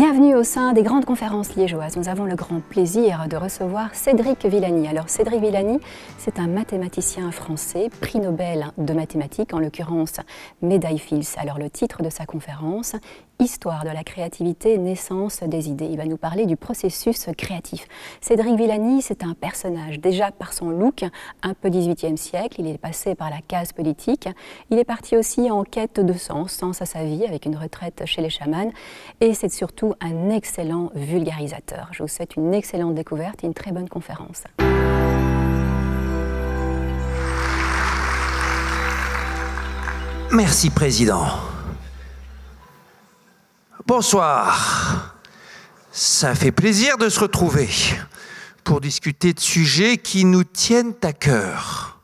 Bienvenue au sein des grandes conférences liégeoises. Nous avons le grand plaisir de recevoir Cédric Villani. Alors Cédric Villani, c'est un mathématicien français, prix Nobel de mathématiques, en l'occurrence médaille Fils. Alors le titre de sa conférence, Histoire de la créativité, naissance des idées. Il va nous parler du processus créatif. Cédric Villani, c'est un personnage déjà par son look un peu 18e siècle. Il est passé par la case politique. Il est parti aussi en quête de sens, sens à sa vie, avec une retraite chez les chamans. Et c'est surtout un excellent vulgarisateur. Je vous souhaite une excellente découverte et une très bonne conférence. Merci, Président. Bonsoir. Ça fait plaisir de se retrouver pour discuter de sujets qui nous tiennent à cœur.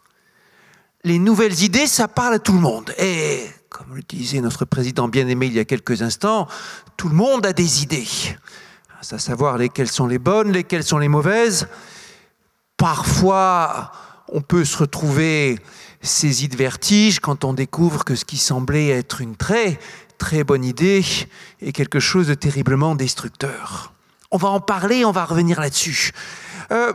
Les nouvelles idées, ça parle à tout le monde. Et comme le disait notre président bien-aimé il y a quelques instants, tout le monde a des idées, à savoir lesquelles sont les bonnes, lesquelles sont les mauvaises. Parfois, on peut se retrouver saisi de vertige quand on découvre que ce qui semblait être une très, très bonne idée est quelque chose de terriblement destructeur. On va en parler, on va revenir là-dessus. Euh,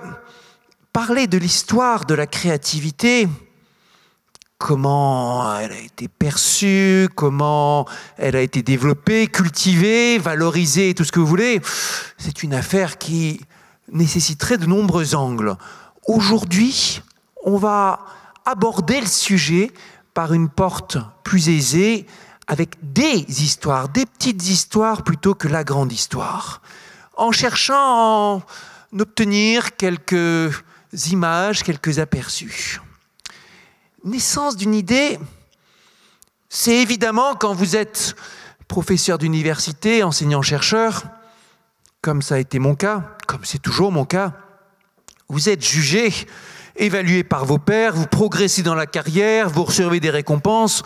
parler de l'histoire de la créativité, comment elle a été perçue, comment elle a été développée, cultivée, valorisée, tout ce que vous voulez, c'est une affaire qui nécessiterait de nombreux angles. Aujourd'hui, on va aborder le sujet par une porte plus aisée, avec des histoires, des petites histoires plutôt que la grande histoire, en cherchant à obtenir quelques images, quelques aperçus naissance d'une idée, c'est évidemment quand vous êtes professeur d'université, enseignant-chercheur, comme ça a été mon cas, comme c'est toujours mon cas, vous êtes jugé, évalué par vos pairs, vous progressez dans la carrière, vous recevez des récompenses,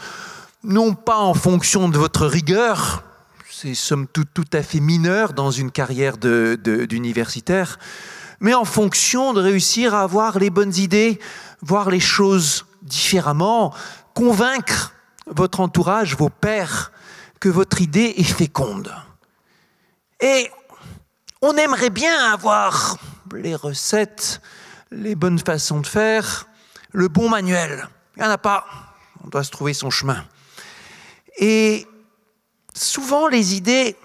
non pas en fonction de votre rigueur, c'est somme toute tout à fait mineur dans une carrière d'universitaire, mais en fonction de réussir à avoir les bonnes idées, voir les choses différemment, convaincre votre entourage, vos pairs, que votre idée est féconde. Et on aimerait bien avoir les recettes, les bonnes façons de faire, le bon manuel. Il n'y en a pas. On doit se trouver son chemin. Et souvent, les idées,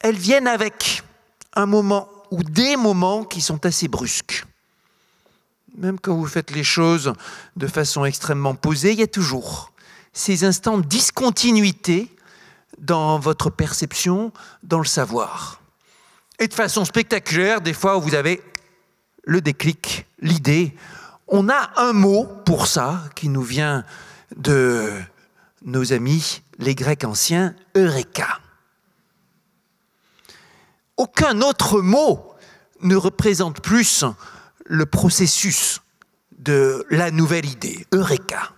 elles viennent avec un moment ou des moments qui sont assez brusques. Même quand vous faites les choses de façon extrêmement posée, il y a toujours ces instants de discontinuité dans votre perception, dans le savoir. Et de façon spectaculaire, des fois, vous avez le déclic, l'idée. On a un mot pour ça qui nous vient de nos amis, les Grecs anciens, Eureka. Aucun autre mot ne représente plus le processus de la nouvelle idée, Eureka.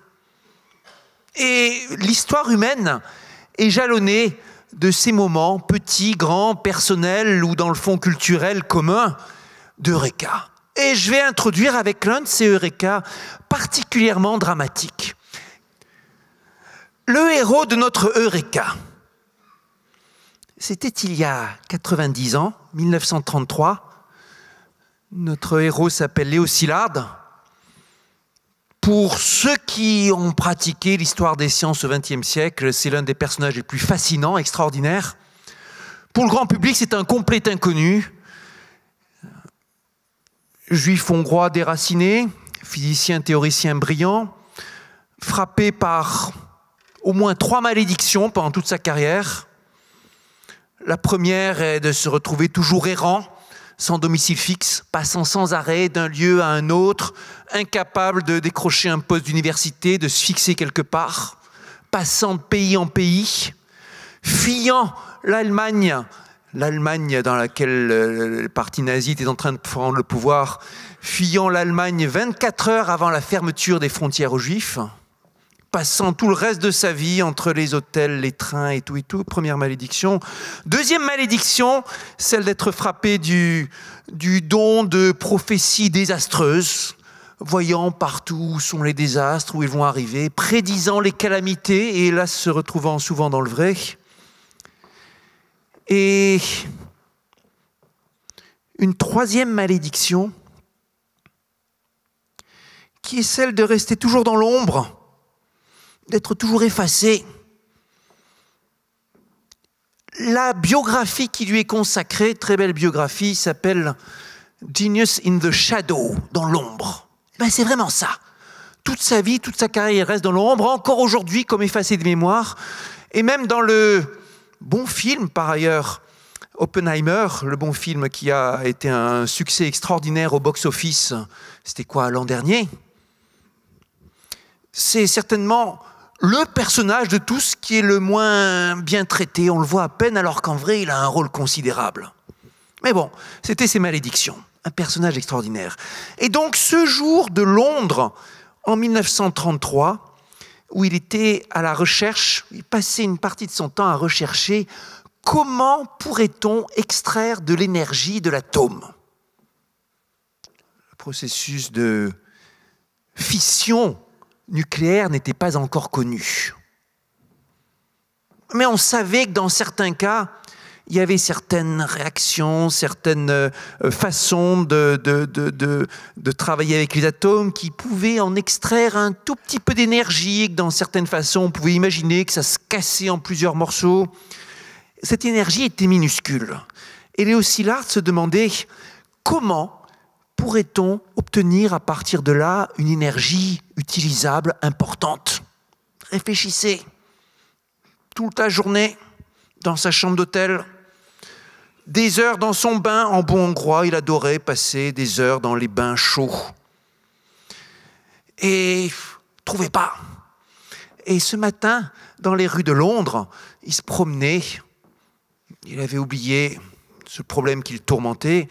Et l'histoire humaine est jalonnée de ces moments, petits, grands, personnels ou dans le fond culturel commun, d'Eureka. Et je vais introduire avec l'un de ces Eureka particulièrement dramatiques. Le héros de notre Eureka, c'était il y a 90 ans, 1933, notre héros s'appelle Léo Szilard. Pour ceux qui ont pratiqué l'histoire des sciences au XXe siècle, c'est l'un des personnages les plus fascinants, extraordinaires. Pour le grand public, c'est un complet inconnu. Juif hongrois déraciné, physicien, théoricien brillant, frappé par au moins trois malédictions pendant toute sa carrière. La première est de se retrouver toujours errant, sans domicile fixe, passant sans arrêt d'un lieu à un autre, incapable de décrocher un poste d'université, de se fixer quelque part, passant de pays en pays, fuyant l'Allemagne, l'Allemagne dans laquelle euh, le parti nazi était en train de prendre le pouvoir, fuyant l'Allemagne 24 heures avant la fermeture des frontières aux Juifs passant tout le reste de sa vie entre les hôtels, les trains et tout et tout. Première malédiction. Deuxième malédiction, celle d'être frappé du, don de prophéties désastreuses voyant partout où sont les désastres, où ils vont arriver, prédisant les calamités et là se retrouvant souvent dans le vrai. Et une troisième malédiction qui est celle de rester toujours dans l'ombre, d'être toujours effacé. La biographie qui lui est consacrée, très belle biographie, s'appelle Genius in the Shadow, dans l'ombre. Ben, c'est vraiment ça. Toute sa vie, toute sa carrière reste dans l'ombre, encore aujourd'hui comme effacé de mémoire. Et même dans le bon film, par ailleurs, Oppenheimer, le bon film qui a été un succès extraordinaire au box-office, c'était quoi l'an dernier C'est certainement le personnage de tous qui est le moins bien traité. On le voit à peine alors qu'en vrai, il a un rôle considérable. Mais bon, c'était ses malédictions. Un personnage extraordinaire. Et donc ce jour de Londres, en 1933, où il était à la recherche, il passait une partie de son temps à rechercher comment pourrait-on extraire de l'énergie de l'atome. Le processus de fission nucléaire n'était pas encore connu. Mais on savait que dans certains cas, il y avait certaines réactions, certaines euh, façons de, de, travailler avec les atomes qui pouvaient en extraire un tout petit peu d'énergie, que dans certaines façons, on pouvait imaginer que ça se cassait en plusieurs morceaux. Cette énergie était minuscule. Et Léo Szilard se demandait comment pourrait-on obtenir à partir de là une énergie utilisable importante Réfléchissez toute la journée dans sa chambre d'hôtel, des heures dans son bain. En bon hongrois, il adorait passer des heures dans les bains chauds. Et trouvez pas. Et ce matin, dans les rues de Londres, il se promenait. Il avait oublié ce problème le tourmentait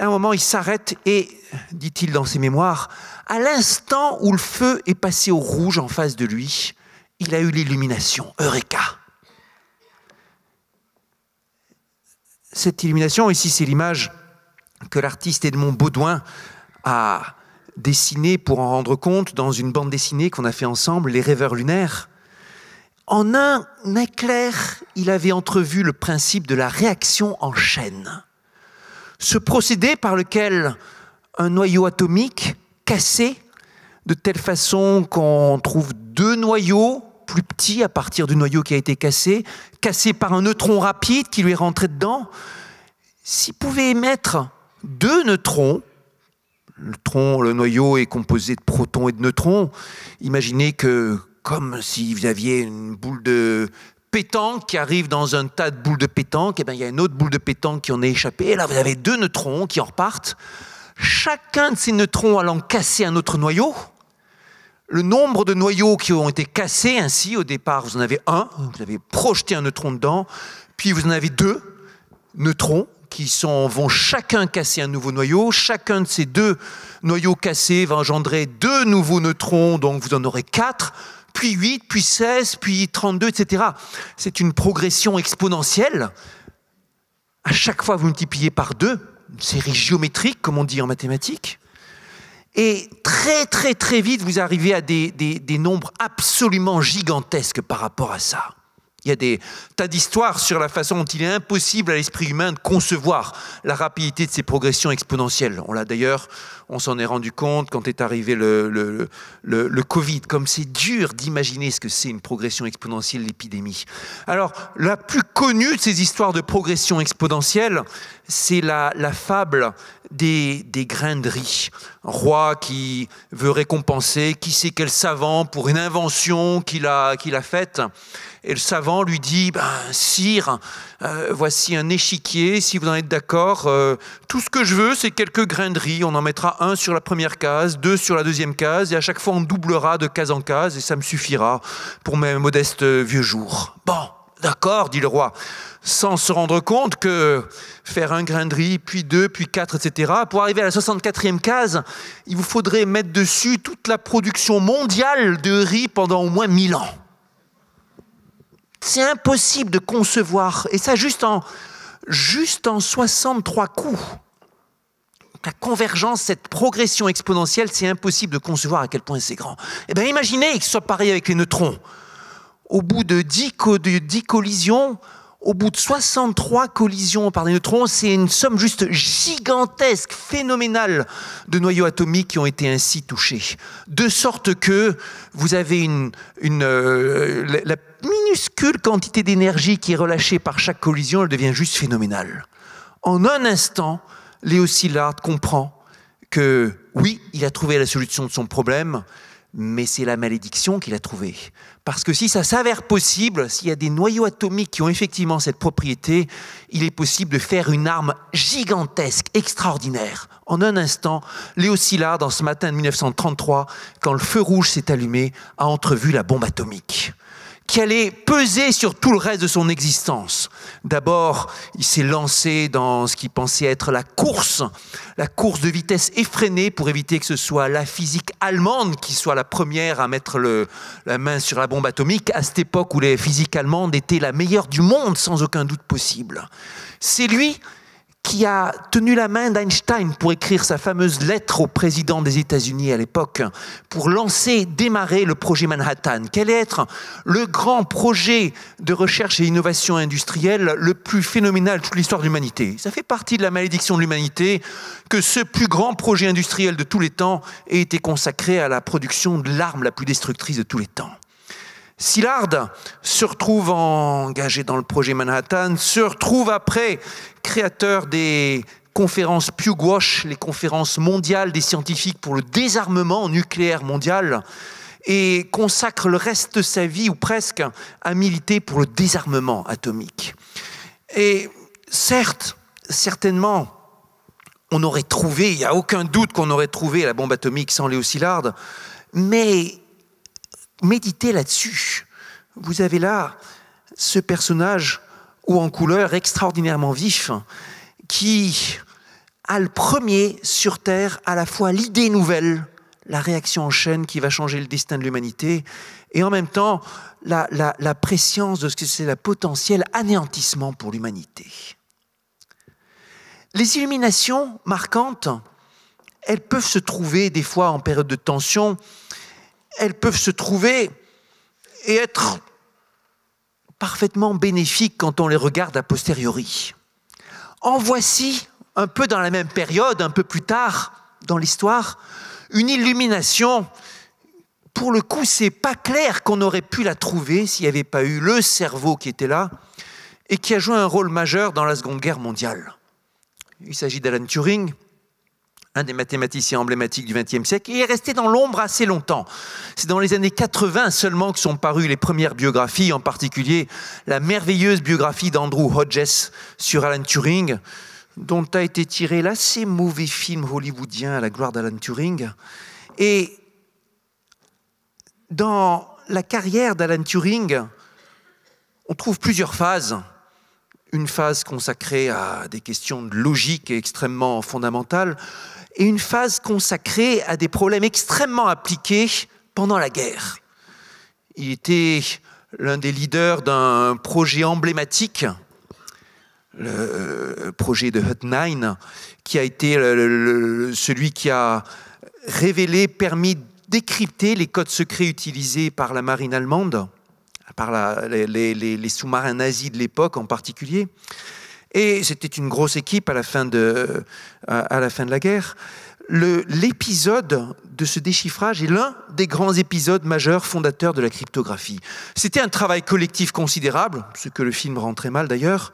à un moment, il s'arrête et, dit-il dans ses mémoires, à l'instant où le feu est passé au rouge en face de lui, il a eu l'illumination, Eureka. Cette illumination, ici c'est l'image que l'artiste Edmond Baudouin a dessinée pour en rendre compte dans une bande dessinée qu'on a fait ensemble, Les Rêveurs Lunaires. En un éclair, il avait entrevu le principe de la réaction en chaîne ce procédé par lequel un noyau atomique cassé de telle façon qu'on trouve deux noyaux plus petits à partir du noyau qui a été cassé, cassé par un neutron rapide qui lui est rentré dedans, s'il pouvait émettre deux neutrons, le, le noyau est composé de protons et de neutrons, imaginez que comme si vous aviez une boule de pétanque qui arrive dans un tas de boules de pétanque, et eh bien il y a une autre boule de pétanque qui en est échappée, là vous avez deux neutrons qui en repartent. Chacun de ces neutrons allant casser un autre noyau, le nombre de noyaux qui ont été cassés ainsi, au départ vous en avez un, vous avez projeté un neutron dedans, puis vous en avez deux neutrons qui sont, vont chacun casser un nouveau noyau. Chacun de ces deux noyaux cassés va engendrer deux nouveaux neutrons, donc vous en aurez quatre puis 8, puis 16, puis 32, etc. C'est une progression exponentielle. À chaque fois, vous multipliez par deux. une série géométrique, comme on dit en mathématiques. Et très, très, très vite, vous arrivez à des, des nombres absolument gigantesques par rapport à ça. Il y a des tas d'histoires sur la façon dont il est impossible à l'esprit humain de concevoir la rapidité de ces progressions exponentielles. On l'a d'ailleurs, on s'en est rendu compte quand est arrivé le, Covid, comme c'est dur d'imaginer ce que c'est une progression exponentielle, l'épidémie. Alors, la plus connue de ces histoires de progression exponentielle, c'est la, fable des, grains de riz. roi qui veut récompenser qui sait quel savant pour une invention qu'il a, qu'il a faite. Et le savant lui dit, ben, sire, euh, voici un échiquier, si vous en êtes d'accord, euh, tout ce que je veux, c'est quelques grains de riz. On en mettra un sur la première case, deux sur la deuxième case, et à chaque fois on doublera de case en case, et ça me suffira pour mes modestes euh, vieux jours. Bon, d'accord, dit le roi, sans se rendre compte que faire un grain de riz, puis deux, puis quatre, etc., pour arriver à la 64e case, il vous faudrait mettre dessus toute la production mondiale de riz pendant au moins mille ans. C'est impossible de concevoir, et ça juste en, juste en 63 coups. La convergence, cette progression exponentielle, c'est impossible de concevoir à quel point c'est grand. et eh bien, imaginez que ce soit pareil avec les neutrons. Au bout de 10, 10 collisions, au bout de 63 collisions par des neutrons, c'est une somme juste gigantesque, phénoménale de noyaux atomiques qui ont été ainsi touchés. De sorte que vous avez une, euh, la, minuscule quantité d'énergie qui est relâchée par chaque collision, elle devient juste phénoménale. En un instant, Léo Szilard comprend que oui, il a trouvé la solution de son problème, mais c'est la malédiction qu'il a trouvée. Parce que si ça s'avère possible, s'il y a des noyaux atomiques qui ont effectivement cette propriété, il est possible de faire une arme gigantesque, extraordinaire. En un instant, Léo Szilard, dans ce matin de 1933, quand le feu rouge s'est allumé, a entrevu la bombe atomique qui allait peser sur tout le reste de son existence. D'abord, il s'est lancé dans ce qu'il pensait être la course, la course de vitesse effrénée pour éviter que ce soit la physique allemande qui soit la première à mettre la main sur la bombe atomique, à cette époque où les physiques allemandes étaient la meilleure du monde, sans aucun doute possible. C'est lui qui a tenu la main d'Einstein pour écrire sa fameuse lettre au président des États-Unis à l'époque, pour lancer, démarrer le projet Manhattan. Quel est être le grand projet de recherche et innovation industrielle le plus phénoménal de toute l'histoire de l'humanité Ça fait partie de la malédiction de l'humanité que ce plus grand projet industriel de tous les temps ait été consacré à la production de l'arme la plus destructrice de tous les temps. Szilard se retrouve engagé dans le projet Manhattan, se retrouve après créateur des conférences Pugwash, les conférences mondiales des scientifiques pour le désarmement nucléaire mondial, et consacre le reste de sa vie, ou presque, à militer pour le désarmement atomique. Et certes, certainement, on aurait trouvé, il n'y a aucun doute qu'on aurait trouvé la bombe atomique sans Léo Szilard, mais méditez là-dessus. Vous avez là ce personnage ou en couleur extraordinairement vif qui a le premier sur Terre à la fois l'idée nouvelle, la réaction en chaîne qui va changer le destin de l'humanité, et en même temps la, la, préscience de ce que c'est le potentiel anéantissement pour l'humanité. Les illuminations marquantes, elles peuvent se trouver des fois en période de tension, elles peuvent se trouver et être parfaitement bénéfiques quand on les regarde a posteriori. En voici, un peu dans la même période, un peu plus tard dans l'histoire, une illumination. Pour le coup, c'est pas clair qu'on aurait pu la trouver s'il n'y avait pas eu le cerveau qui était là et qui a joué un rôle majeur dans la Seconde Guerre mondiale. Il s'agit d'Alan Turing, un des mathématiciens emblématiques du XXe siècle, et est resté dans l'ombre assez longtemps. C'est dans les années 80 seulement que sont parues les premières biographies, en particulier la merveilleuse biographie d'Andrew Hodges sur Alan Turing, dont a été tiré l'assez mauvais film hollywoodien à la gloire d'Alan Turing. Et dans la carrière d'Alan Turing, on trouve plusieurs phases. Une phase consacrée à des questions de logique extrêmement fondamentales, et une phase consacrée à des problèmes extrêmement appliqués pendant la guerre. Il était l'un des leaders d'un projet emblématique, le euh, projet de Hut 9, qui a été celui qui a révélé, permis décrypter les codes secrets utilisés par la marine allemande, par les sous-marins nazis de l'époque en particulier. Et c'était une grosse équipe à la fin de, euh, à la, fin de la guerre. L'épisode de ce déchiffrage est l'un des grands épisodes majeurs fondateurs de la cryptographie. C'était un travail collectif considérable, ce que le film rend très mal d'ailleurs,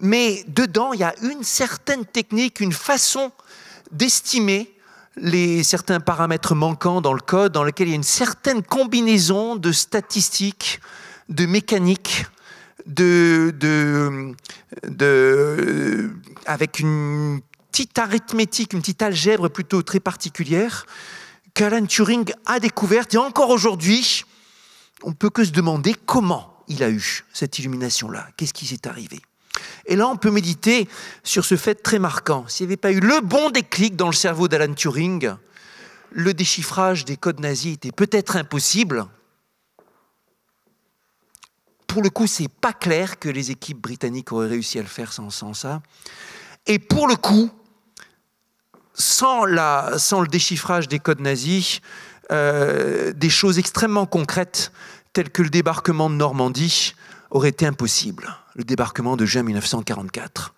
mais dedans, il y a une certaine technique, une façon d'estimer les certains paramètres manquants dans le code, dans lequel il y a une certaine combinaison de statistiques, de mécaniques, de, de, de, avec une petite arithmétique, une petite algèbre plutôt très particulière qu'Alan Turing a découverte et encore aujourd'hui, on peut que se demander comment il a eu cette illumination-là, qu'est-ce qui s'est arrivé. Et là, on peut méditer sur ce fait très marquant. S'il n'y avait pas eu le bon déclic dans le cerveau d'Alan Turing, le déchiffrage des codes nazis était peut-être impossible, pour le coup, c'est pas clair que les équipes britanniques auraient réussi à le faire sans, ça. Et pour le coup, sans, le déchiffrage des codes nazis, euh, des choses extrêmement concrètes telles que le débarquement de Normandie auraient été impossibles. Le débarquement de juin 1944.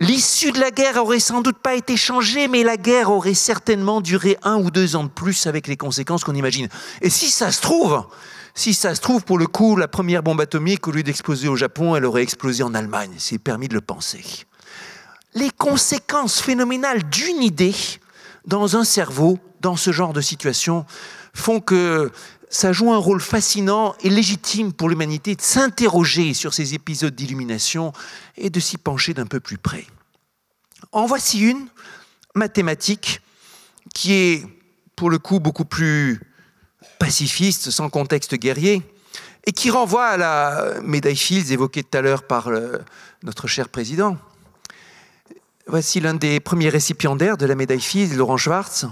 L'issue de la guerre aurait sans doute pas été changée, mais la guerre aurait certainement duré un ou deux ans de plus avec les conséquences qu'on imagine. Et si ça se trouve, si ça se trouve, pour le coup, la première bombe atomique, au lieu d'exploser au Japon, elle aurait explosé en Allemagne. C'est permis de le penser. Les conséquences phénoménales d'une idée dans un cerveau, dans ce genre de situation, font que ça joue un rôle fascinant et légitime pour l'humanité de s'interroger sur ces épisodes d'illumination et de s'y pencher d'un peu plus près. En voici une, mathématique, qui est pour le coup beaucoup plus pacifiste, sans contexte guerrier, et qui renvoie à la médaille Fields évoquée tout à l'heure par notre cher président. Voici l'un des premiers récipiendaires de la médaille Fields, Laurent Schwartz,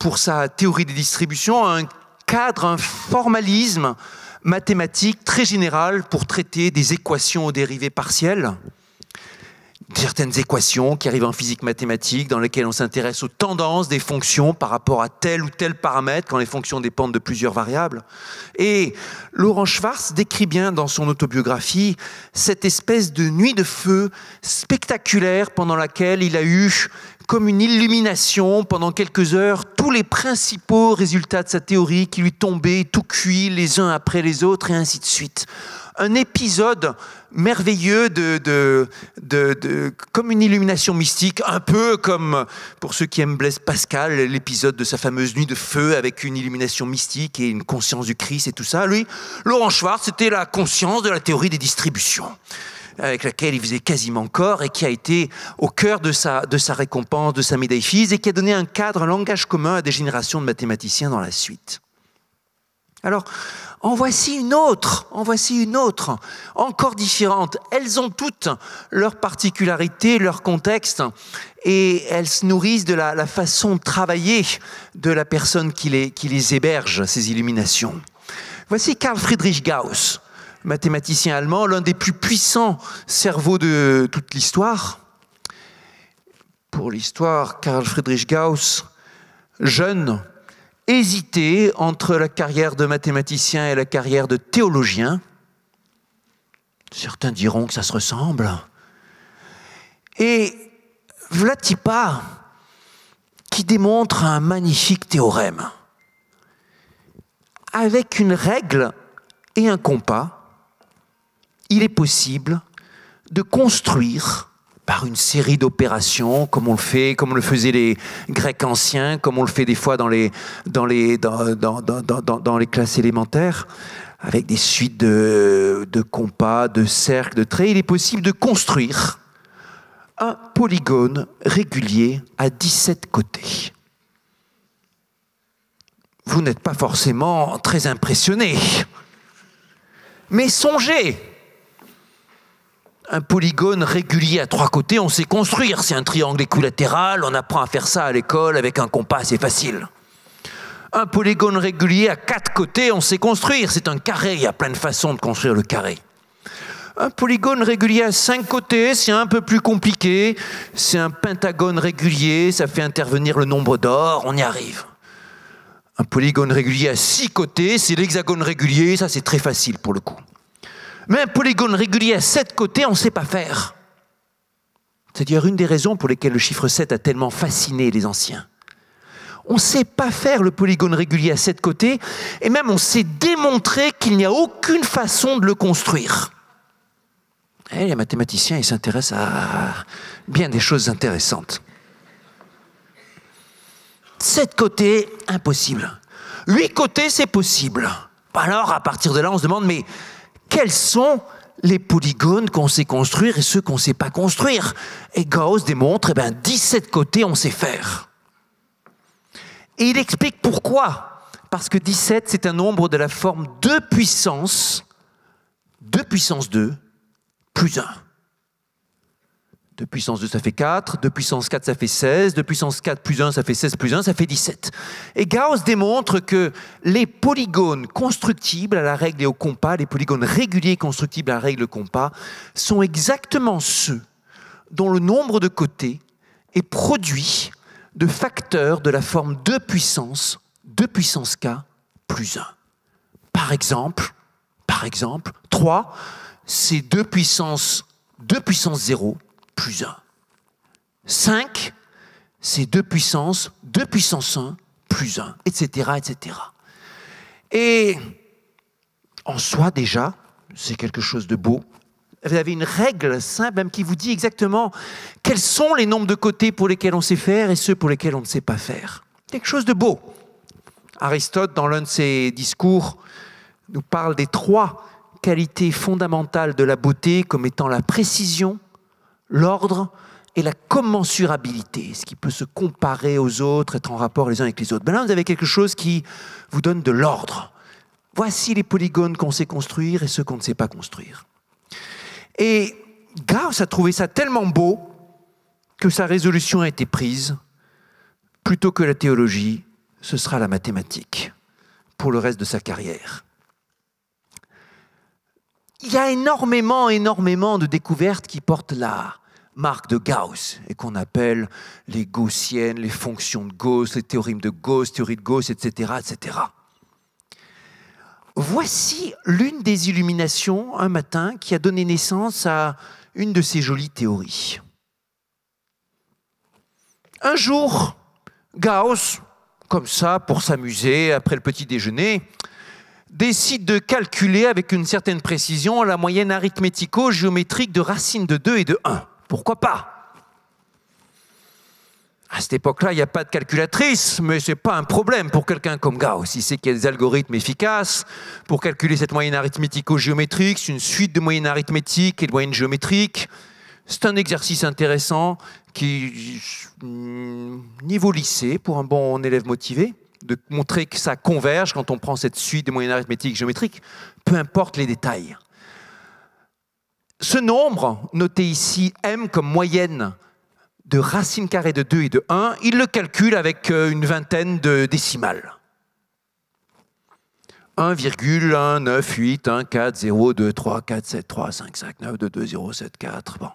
pour sa théorie des distributions, un cadre, un formalisme mathématique très général pour traiter des équations aux dérivées partielles certaines équations qui arrivent en physique mathématique dans lesquelles on s'intéresse aux tendances des fonctions par rapport à tel ou tel paramètre quand les fonctions dépendent de plusieurs variables. Et Laurent Schwartz décrit bien dans son autobiographie cette espèce de nuit de feu spectaculaire pendant laquelle il a eu comme une illumination pendant quelques heures tous les principaux résultats de sa théorie qui lui tombaient tout cuits les uns après les autres et ainsi de suite. Un épisode merveilleux de, de, comme une illumination mystique, un peu comme pour ceux qui aiment Blaise Pascal, l'épisode de sa fameuse nuit de feu avec une illumination mystique et une conscience du Christ et tout ça. Lui, Laurent Schwartz, c'était la conscience de la théorie des distributions avec laquelle il faisait quasiment corps et qui a été au cœur de sa, récompense, de sa médaille fils et qui a donné un cadre, un langage commun à des générations de mathématiciens dans la suite. Alors, en voici une autre, en voici une autre, encore différente. Elles ont toutes leurs particularités, leur contexte, et elles se nourrissent de la, façon de travailler de la personne qui les, qui les héberge, ces illuminations. Voici Carl Friedrich Gauss, mathématicien allemand, l'un des plus puissants cerveaux de toute l'histoire. Pour l'histoire, Karl Friedrich Gauss, jeune, hésitait entre la carrière de mathématicien et la carrière de théologien. Certains diront que ça se ressemble. Et Vlatipa, qui démontre un magnifique théorème, avec une règle et un compas, il est possible de construire par une série d'opérations, comme on le fait, comme on le faisait les Grecs anciens, comme on le fait des fois dans les, dans les, dans, les classes élémentaires, avec des suites de, de compas, de cercles, de traits, il est possible de construire un polygone régulier à 17 côtés. Vous n'êtes pas forcément très impressionné, mais songez un polygone régulier à trois côtés, on sait construire. C'est un triangle équilatéral, on apprend à faire ça à l'école avec un compas, c'est facile. Un polygone régulier à quatre côtés, on sait construire. C'est un carré, il y a plein de façons de construire le carré. Un polygone régulier à cinq côtés, c'est un peu plus compliqué. C'est un pentagone régulier, ça fait intervenir le nombre d'or, on y arrive. Un polygone régulier à six côtés, c'est l'hexagone régulier, ça c'est très facile pour le coup. Mais un polygone régulier à sept côtés, on ne sait pas faire. C'est à dire une des raisons pour lesquelles le chiffre 7 a tellement fasciné les anciens. On ne sait pas faire le polygone régulier à sept côtés, et même on sait démontrer qu'il n'y a aucune façon de le construire. Eh, les mathématiciens, ils s'intéressent à bien des choses intéressantes. Sept côtés, impossible. Huit côtés, c'est possible. Alors, à partir de là, on se demande, mais quels sont les polygones qu'on sait construire et ceux qu'on ne sait pas construire. Et Gauss démontre, eh ben, 17 côtés on sait faire. Et il explique pourquoi. Parce que 17, c'est un nombre de la forme 2 puissance, 2 puissance 2, plus 1. 2 puissance 2, ça fait 4. 2 puissance 4, ça fait 16. 2 puissance 4 plus 1, ça fait 16 plus 1, ça fait 17. Et Gauss démontre que les polygones constructibles à la règle et au compas, les polygones réguliers constructibles à la règle et au compas, sont exactement ceux dont le nombre de côtés est produit de facteurs de la forme 2 puissance 2 puissance k plus 1. Par exemple, par exemple, 3, c'est 2 puissance 2 puissance 0 plus 1. 5, c'est deux puissances, 2 puissance 1 plus 1, etc., etc. Et en soi déjà, c'est quelque chose de beau. Vous avez une règle simple qui vous dit exactement quels sont les nombres de côtés pour lesquels on sait faire et ceux pour lesquels on ne sait pas faire. Quelque chose de beau. Aristote, dans l'un de ses discours, nous parle des trois qualités fondamentales de la beauté comme étant la précision, l'ordre et la commensurabilité, ce qui peut se comparer aux autres, être en rapport les uns avec les autres. Ben là, vous avez quelque chose qui vous donne de l'ordre. Voici les polygones qu'on sait construire et ceux qu'on ne sait pas construire. Et Gauss a trouvé ça tellement beau que sa résolution a été prise. Plutôt que la théologie, ce sera la mathématique pour le reste de sa carrière. Il y a énormément, énormément de découvertes qui portent là marque de Gauss et qu'on appelle les gaussiennes, les fonctions de Gauss, les théorèmes de Gauss, théorie de Gauss, etc. etc. Voici l'une des illuminations un matin qui a donné naissance à une de ces jolies théories. Un jour, Gauss, comme ça, pour s'amuser après le petit déjeuner, décide de calculer avec une certaine précision la moyenne arithmético-géométrique de racines de 2 et de 1. Pourquoi pas à cette époque-là, il n'y a pas de calculatrice, mais ce n'est pas un problème pour quelqu'un comme Gauss. Il c'est qu'il y a des algorithmes efficaces pour calculer cette moyenne arithmético-géométrique, c'est une suite de moyennes arithmétiques et de moyennes géométriques. C'est un exercice intéressant qui, mm, niveau lycée, pour un bon élève motivé, de montrer que ça converge quand on prend cette suite de moyennes arithmétiques géométriques, peu importe les détails. Ce nombre, noté ici M comme moyenne de racine carrée de 2 et de 1, il le calcule avec euh, une vingtaine de décimales. 1,1981402347355922074. Bon.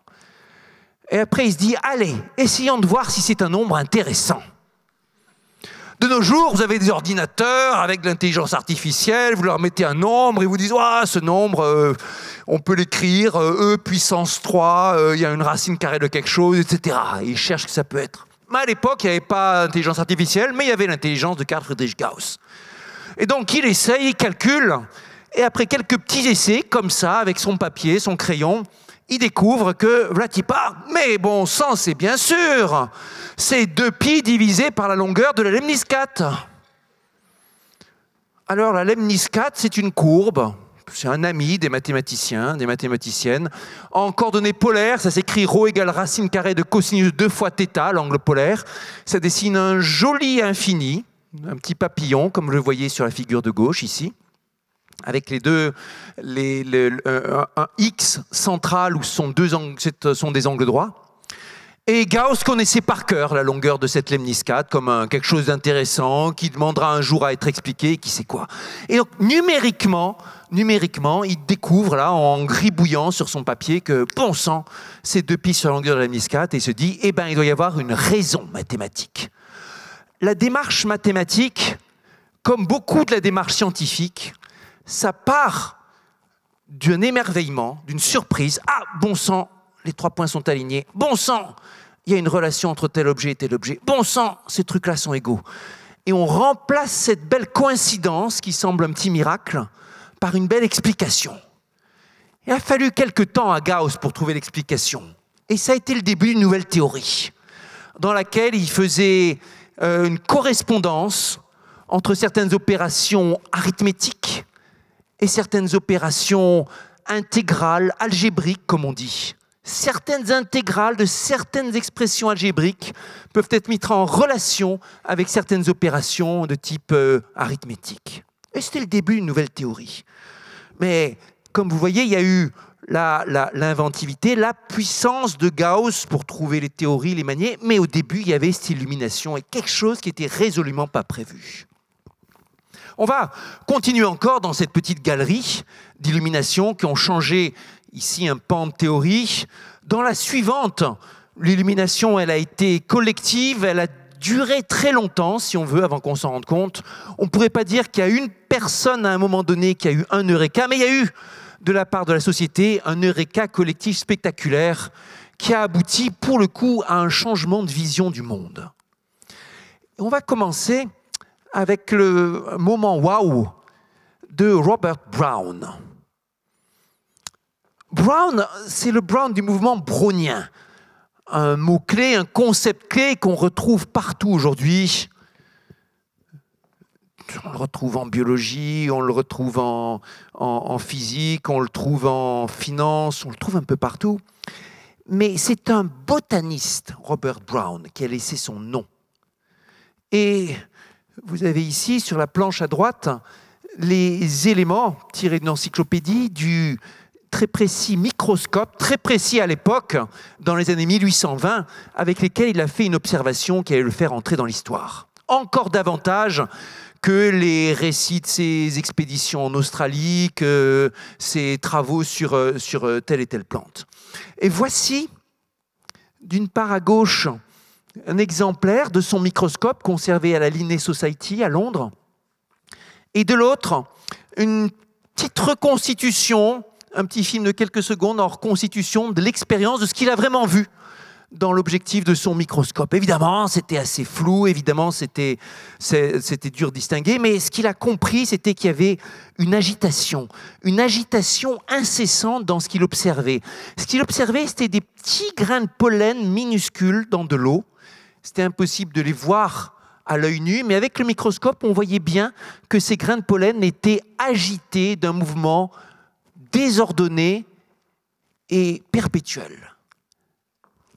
Et après, il se dit, allez, essayons de voir si c'est un nombre intéressant. De nos jours, vous avez des ordinateurs avec de l'intelligence artificielle, vous leur mettez un nombre, et vous disent, ah, ce nombre, euh, on peut l'écrire euh, E puissance 3, euh, il y a une racine carrée de quelque chose, etc. Il cherche ce que ça peut être. Mais à l'époque, il n'y avait pas d'intelligence artificielle, mais il y avait l'intelligence de Carl Friedrich Gauss. Et donc, il essaye, il calcule, et après quelques petits essais, comme ça, avec son papier, son crayon, il découvre que Vlatipa, mais bon sang, c'est bien sûr, c'est 2 pi divisé par la longueur de la lemniscate. Alors la lemniscate, c'est une courbe c'est un ami des mathématiciens, des mathématiciennes. En coordonnées polaires, ça s'écrit ρ égale racine carrée de cosinus 2 fois θ, l'angle polaire. Ça dessine un joli infini, un petit papillon, comme je le voyez sur la figure de gauche ici, avec les deux, les, un, X central où sont, deux angles, euh, sont des angles droits. Et Gauss connaissait par cœur la longueur de cette lemniscate comme quelque chose d'intéressant qui demandera un jour à être expliqué, qui sait quoi. Et donc numériquement, numériquement, il découvre là en gribouillant sur son papier que bon sang, ces deux pistes sur la longueur de la lemniscate et il se dit eh ben il doit y avoir une raison mathématique. La démarche mathématique, comme beaucoup de la démarche scientifique, ça part d'un émerveillement, d'une surprise. Ah bon sang, les trois points sont alignés. Bon sang, il y a une relation entre tel objet et tel objet. Bon sang, ces trucs-là sont égaux. Et on remplace cette belle coïncidence qui semble un petit miracle par une belle explication. Il a fallu quelque temps à Gauss pour trouver l'explication. Et ça a été le début d'une nouvelle théorie, dans laquelle il faisait euh, une correspondance entre certaines opérations arithmétiques et certaines opérations intégrales, algébriques, comme on dit certaines intégrales de certaines expressions algébriques peuvent être mises en relation avec certaines opérations de type euh, arithmétique. Et c'était le début d'une nouvelle théorie. Mais comme vous voyez, il y a eu l'inventivité, la, la, puissance de Gauss pour trouver les théories, les manières, mais au début, il y avait cette illumination et quelque chose qui était résolument pas prévu. On va continuer encore dans cette petite galerie d'illuminations qui ont changé ici un pan de théorie. Dans la suivante, l'illumination, elle a été collective, elle a duré très longtemps, si on veut, avant qu'on s'en rende compte. On ne pourrait pas dire qu'il y a une personne à un moment donné qui a eu un eureka, mais il y a eu, de la part de la société, un eureka collectif spectaculaire qui a abouti, pour le coup, à un changement de vision du monde. On va commencer avec le moment wow de Robert Brown. Brown, c'est le Brown du mouvement brownien. Un mot-clé, un concept-clé qu'on retrouve partout aujourd'hui. On le retrouve en biologie, on le retrouve en, physique, on le trouve en finance, on le trouve un peu partout. Mais c'est un botaniste, Robert Brown, qui a laissé son nom. Et vous avez ici, sur la planche à droite, les éléments tirés d'une encyclopédie du, très précis microscope, très précis à l'époque, dans les années 1820, avec lesquels il a fait une observation qui allait le faire entrer dans l'histoire. Encore davantage que les récits de ses expéditions en Australie, que ses travaux sur, euh, sur euh, telle et telle plante. Et voici, d'une part à gauche, un exemplaire de son microscope conservé à la Linné Society à Londres, et de l'autre, une petite reconstitution un petit film de quelques secondes en reconstitution de l'expérience de ce qu'il a vraiment vu dans l'objectif de son microscope. Évidemment, c'était assez flou, évidemment, c'était dur de distinguer, mais ce qu'il a compris, c'était qu'il y avait une agitation, une agitation incessante dans ce qu'il observait. Ce qu'il observait, c'était des petits grains de pollen minuscules dans de l'eau. C'était impossible de les voir à l'œil nu, mais avec le microscope, on voyait bien que ces grains de pollen étaient agités d'un mouvement désordonnée et perpétuelle.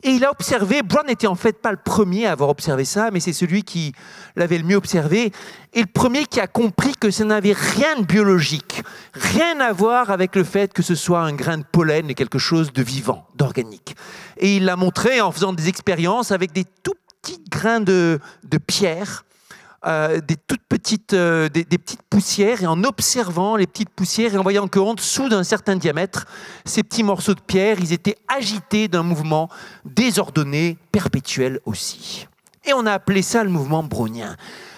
Et il a observé, Brown n'était en fait pas le premier à avoir observé ça, mais c'est celui qui l'avait le mieux observé, et le premier qui a compris que ça n'avait rien de biologique, rien à voir avec le fait que ce soit un grain de pollen et quelque chose de vivant, d'organique. Et il l'a montré en faisant des expériences avec des tout petits grains de, de pierre euh, des toutes petites, euh, des, petites poussières et en observant les petites poussières et en voyant qu'en dessous d'un certain diamètre, ces petits morceaux de pierre, ils étaient agités d'un mouvement désordonné, perpétuel aussi. Et on a appelé ça le mouvement brownien.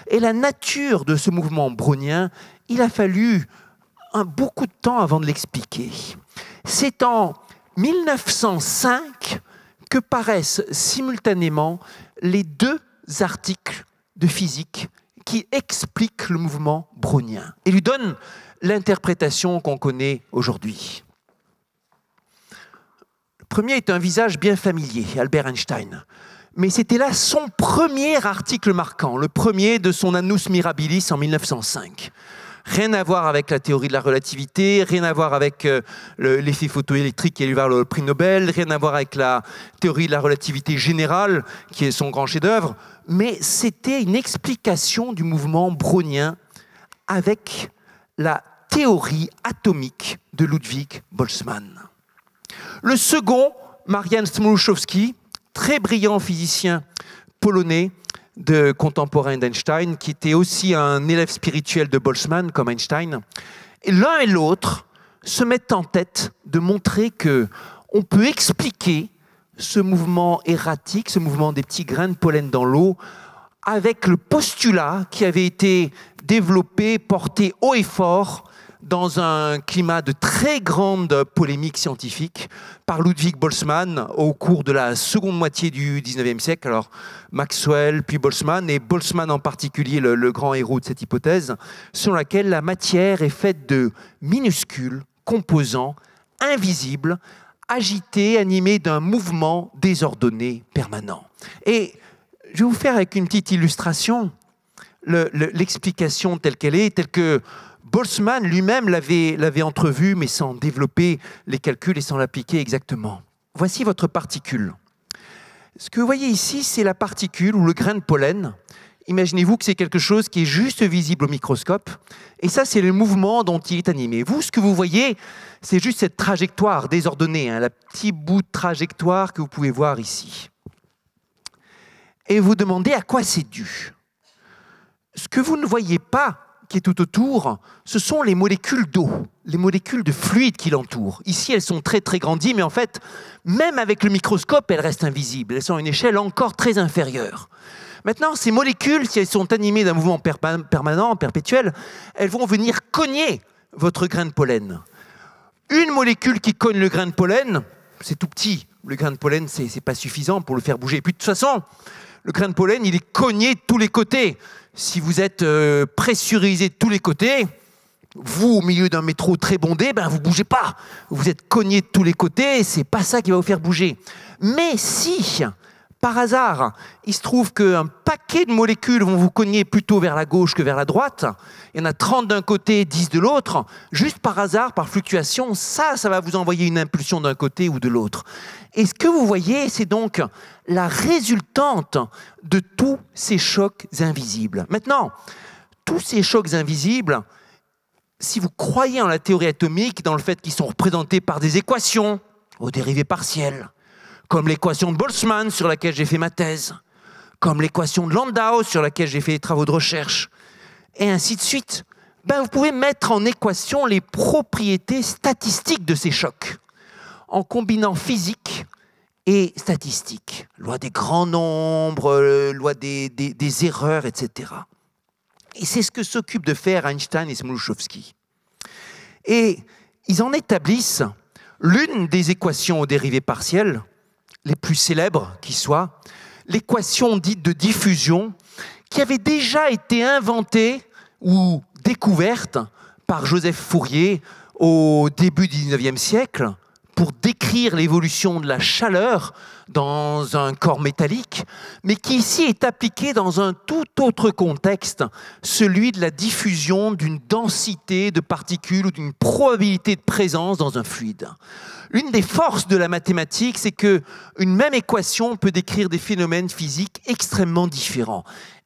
Et la nature de ce mouvement brownien, il a fallu beaucoup de temps avant de l'expliquer. C'est en 1905 que paraissent simultanément les deux articles de physique qui explique le mouvement brownien et lui donne l'interprétation qu'on connaît aujourd'hui. Le premier est un visage bien familier, Albert Einstein. Mais c'était là son premier article marquant, le premier de son Annus Mirabilis en 1905 rien à voir avec la théorie de la relativité, rien à voir avec euh, l'effet photoélectrique qui a vers le prix Nobel, rien à voir avec la théorie de la relativité générale qui est son grand chef-d'œuvre mais c'était une explication du mouvement brownien avec la théorie atomique de Ludwig Boltzmann. Le second, Marian Smoluchowski, très brillant physicien polonais de contemporain d'Einstein, qui était aussi un élève spirituel de Boltzmann comme Einstein, l'un et l'autre se mettent en tête de montrer que on peut expliquer ce mouvement erratique, ce mouvement des petits grains de pollen dans l'eau, avec le postulat qui avait été développé, porté haut et fort dans un climat de très grande polémique scientifique par Ludwig Boltzmann au cours de la seconde moitié du 19e siècle. Alors Maxwell, puis Boltzmann, et Boltzmann en particulier, le, grand héros de cette hypothèse, sur laquelle la matière est faite de minuscules composants invisibles agité, animé d'un mouvement désordonné permanent. Et je vais vous faire avec une petite illustration l'explication telle qu'elle est, telle que Boltzmann lui-même l'avait entrevue, mais sans développer les calculs et sans l'appliquer exactement. Voici votre particule. Ce que vous voyez ici, c'est la particule ou le grain de pollen Imaginez-vous que c'est quelque chose qui est juste visible au microscope. Et ça, c'est le mouvement dont il est animé. Vous, ce que vous voyez, c'est juste cette trajectoire désordonnée, hein, la petite bout de trajectoire que vous pouvez voir ici. Et vous demandez à quoi c'est dû. Ce que vous ne voyez pas, qui est tout autour, ce sont les molécules d'eau, les molécules de fluide qui l'entourent. Ici, elles sont très très grandies, mais en fait, même avec le microscope, elles restent invisibles. Elles sont à une échelle encore très inférieure. Maintenant, ces molécules, si elles sont animées d'un mouvement permanent, perpétuel, elles vont venir cogner votre grain de pollen. Une molécule qui cogne le grain de pollen, c'est tout petit. Le grain de pollen, ce n'est pas suffisant pour le faire bouger. Plus de toute façon, le grain de pollen, il est cogné de tous les côtés. Si vous êtes euh, pressurisé de tous les côtés, vous, au milieu d'un métro très bondé, ben, vous bougez pas. Vous êtes cogné de tous les côtés, c'est pas ça qui va vous faire bouger. Mais si par hasard, il se trouve qu'un paquet de molécules vont vous cogner plutôt vers la gauche que vers la droite. Il y en a 30 d'un côté, 10 de l'autre. Juste par hasard, par fluctuation, ça, ça va vous envoyer une impulsion d'un côté ou de l'autre. Et ce que vous voyez, c'est donc la résultante de tous ces chocs invisibles. Maintenant, tous ces chocs invisibles, si vous croyez en la théorie atomique, dans le fait qu'ils sont représentés par des équations aux dérivées partielles, comme l'équation de Boltzmann sur laquelle j'ai fait ma thèse, comme l'équation de Landau sur laquelle j'ai fait des travaux de recherche, et ainsi de suite. Ben, vous pouvez mettre en équation les propriétés statistiques de ces chocs en combinant physique et statistique, loi des grands nombres, euh, loi des, erreurs, etc. Et c'est ce que s'occupent de faire Einstein et Smoluchowski. Et ils en établissent l'une des équations aux dérivées partielles les plus célèbres qui soient, l'équation dite de diffusion, qui avait déjà été inventée ou découverte par Joseph Fourier au début du 19e siècle, pour décrire l'évolution de la chaleur dans un corps métallique, mais qui ici est appliqué dans un tout autre contexte, celui de la diffusion d'une densité de particules ou d'une probabilité de présence dans un fluide. L'une des forces de la mathématique, c'est que une même équation peut décrire des phénomènes physiques extrêmement différents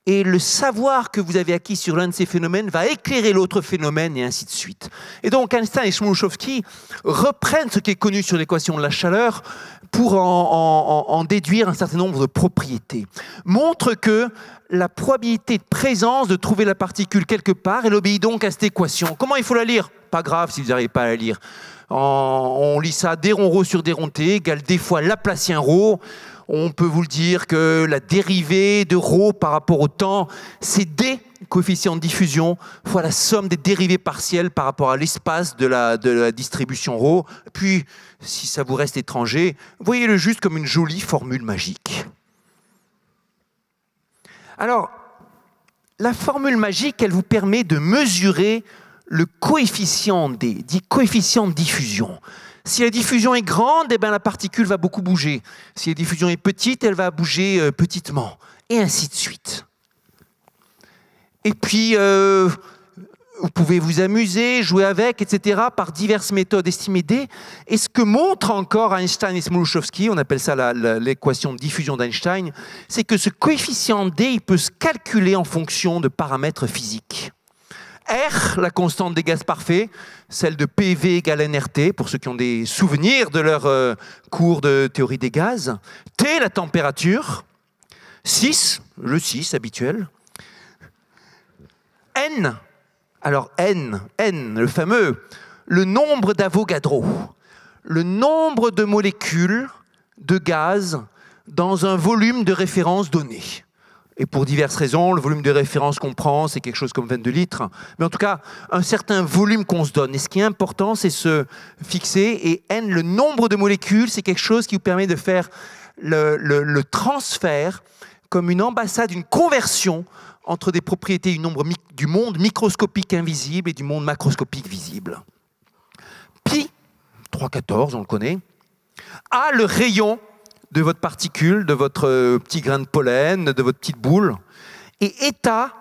et le savoir que vous avez acquis sur l'un de ces phénomènes va éclairer l'autre phénomène, et ainsi de suite. Et donc Einstein et Schrödinger reprennent ce qui est connu sur l'équation de la chaleur pour en, déduire un certain nombre de propriétés. Montrent que la probabilité de présence de trouver la particule quelque part, elle obéit donc à cette équation. Comment il faut la lire Pas grave si vous n'arrivez pas à la lire. on lit ça, d rho sur d t égale d fois Laplacien rho. On peut vous le dire que la dérivée de ρ par rapport au temps, c'est D, coefficient de diffusion, fois la somme des dérivées partielles par rapport à l'espace de la, distribution ρ. Puis, si ça vous reste étranger, voyez-le juste comme une jolie formule magique. Alors, la formule magique, elle vous permet de mesurer le coefficient D, dit coefficient de diffusion. Si la diffusion est grande, eh bien, la particule va beaucoup bouger. Si la diffusion est petite, elle va bouger euh, petitement. Et ainsi de suite. Et puis, euh, vous pouvez vous amuser, jouer avec, etc., par diverses méthodes estimées D. Et ce que montrent encore Einstein et Smoluchowski, on appelle ça l'équation de diffusion d'Einstein, c'est que ce coefficient D, il peut se calculer en fonction de paramètres physiques. R, la constante des gaz parfaits, celle de PV égale nRT, pour ceux qui ont des souvenirs de leur euh, cours de théorie des gaz. T, la température. 6, le 6 habituel. N, alors N, N, le fameux, le nombre d'Avogadro, le nombre de molécules de gaz dans un volume de référence donné. Et pour diverses raisons, le volume de référence qu'on prend, c'est quelque chose comme 22 litres. Mais en tout cas, un certain volume qu'on se donne. Et ce qui est important, c'est se fixer. Et N, le nombre de molécules, c'est quelque chose qui vous permet de faire le, transfert comme une ambassade, une conversion entre des propriétés du, du monde microscopique invisible et du monde macroscopique visible. Pi, 3,14, on le connaît, a le rayon de votre particule, de votre euh, petit grain de pollen, de votre petite boule, et état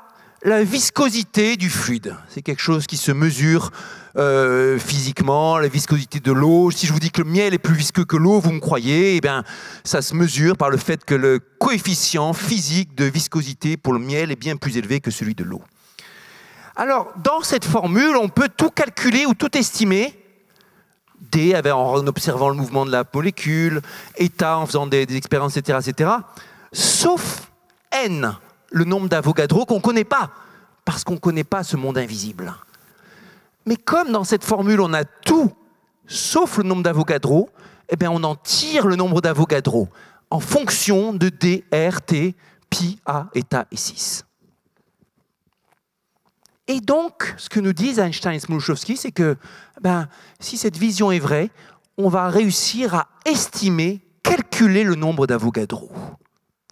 la viscosité du fluide. C'est quelque chose qui se mesure euh, physiquement, la viscosité de l'eau. Si je vous dis que le miel est plus visqueux que l'eau, vous me croyez Eh bien, ça se mesure par le fait que le coefficient physique de viscosité pour le miel est bien plus élevé que celui de l'eau. Alors, dans cette formule, on peut tout calculer ou tout estimer D eh ben, en observant le mouvement de la molécule, État en faisant des, expériences, etc., etc. Sauf N, le nombre d'Avogadro qu'on ne connaît pas, parce qu'on ne connaît pas ce monde invisible. Mais comme dans cette formule, on a tout sauf le nombre d'Avogadro, eh bien on en tire le nombre d'Avogadro en fonction de D, R, T, pi, A, État et 6. Et donc, ce que nous disent Einstein et Smoluchowski, c'est que ben, si cette vision est vraie, on va réussir à estimer, calculer le nombre d'Avogadro.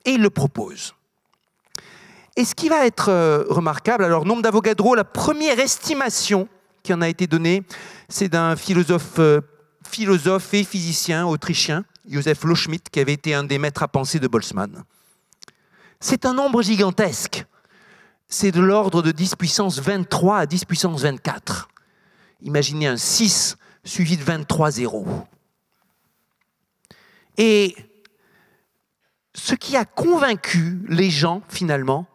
Et il le propose. Et ce qui va être euh, remarquable, alors, nombre d'Avogadro, la première estimation qui en a été donnée, c'est d'un philosophe, euh, philosophe et physicien autrichien, Joseph Loschmidt, qui avait été un des maîtres à penser de Boltzmann. C'est un nombre gigantesque c'est de l'ordre de 10 puissance 23 à 10 puissance 24. Imaginez un 6 suivi de 23 zéros. Et ce qui a convaincu les gens, finalement,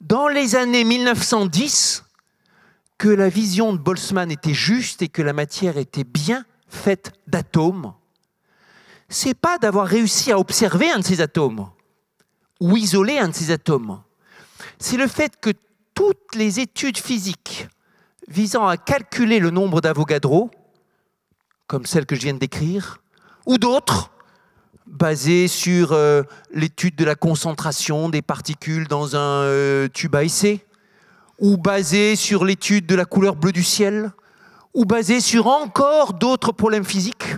dans les années 1910, que la vision de Boltzmann était juste et que la matière était bien faite d'atomes, c'est pas d'avoir réussi à observer un de ces atomes ou isoler un de ces atomes, c'est le fait que toutes les études physiques visant à calculer le nombre d'Avogadro, comme celle que je viens de décrire, ou d'autres, basées sur euh, l'étude de la concentration des particules dans un euh, tube à essai, ou basées sur l'étude de la couleur bleue du ciel, ou basées sur encore d'autres problèmes physiques,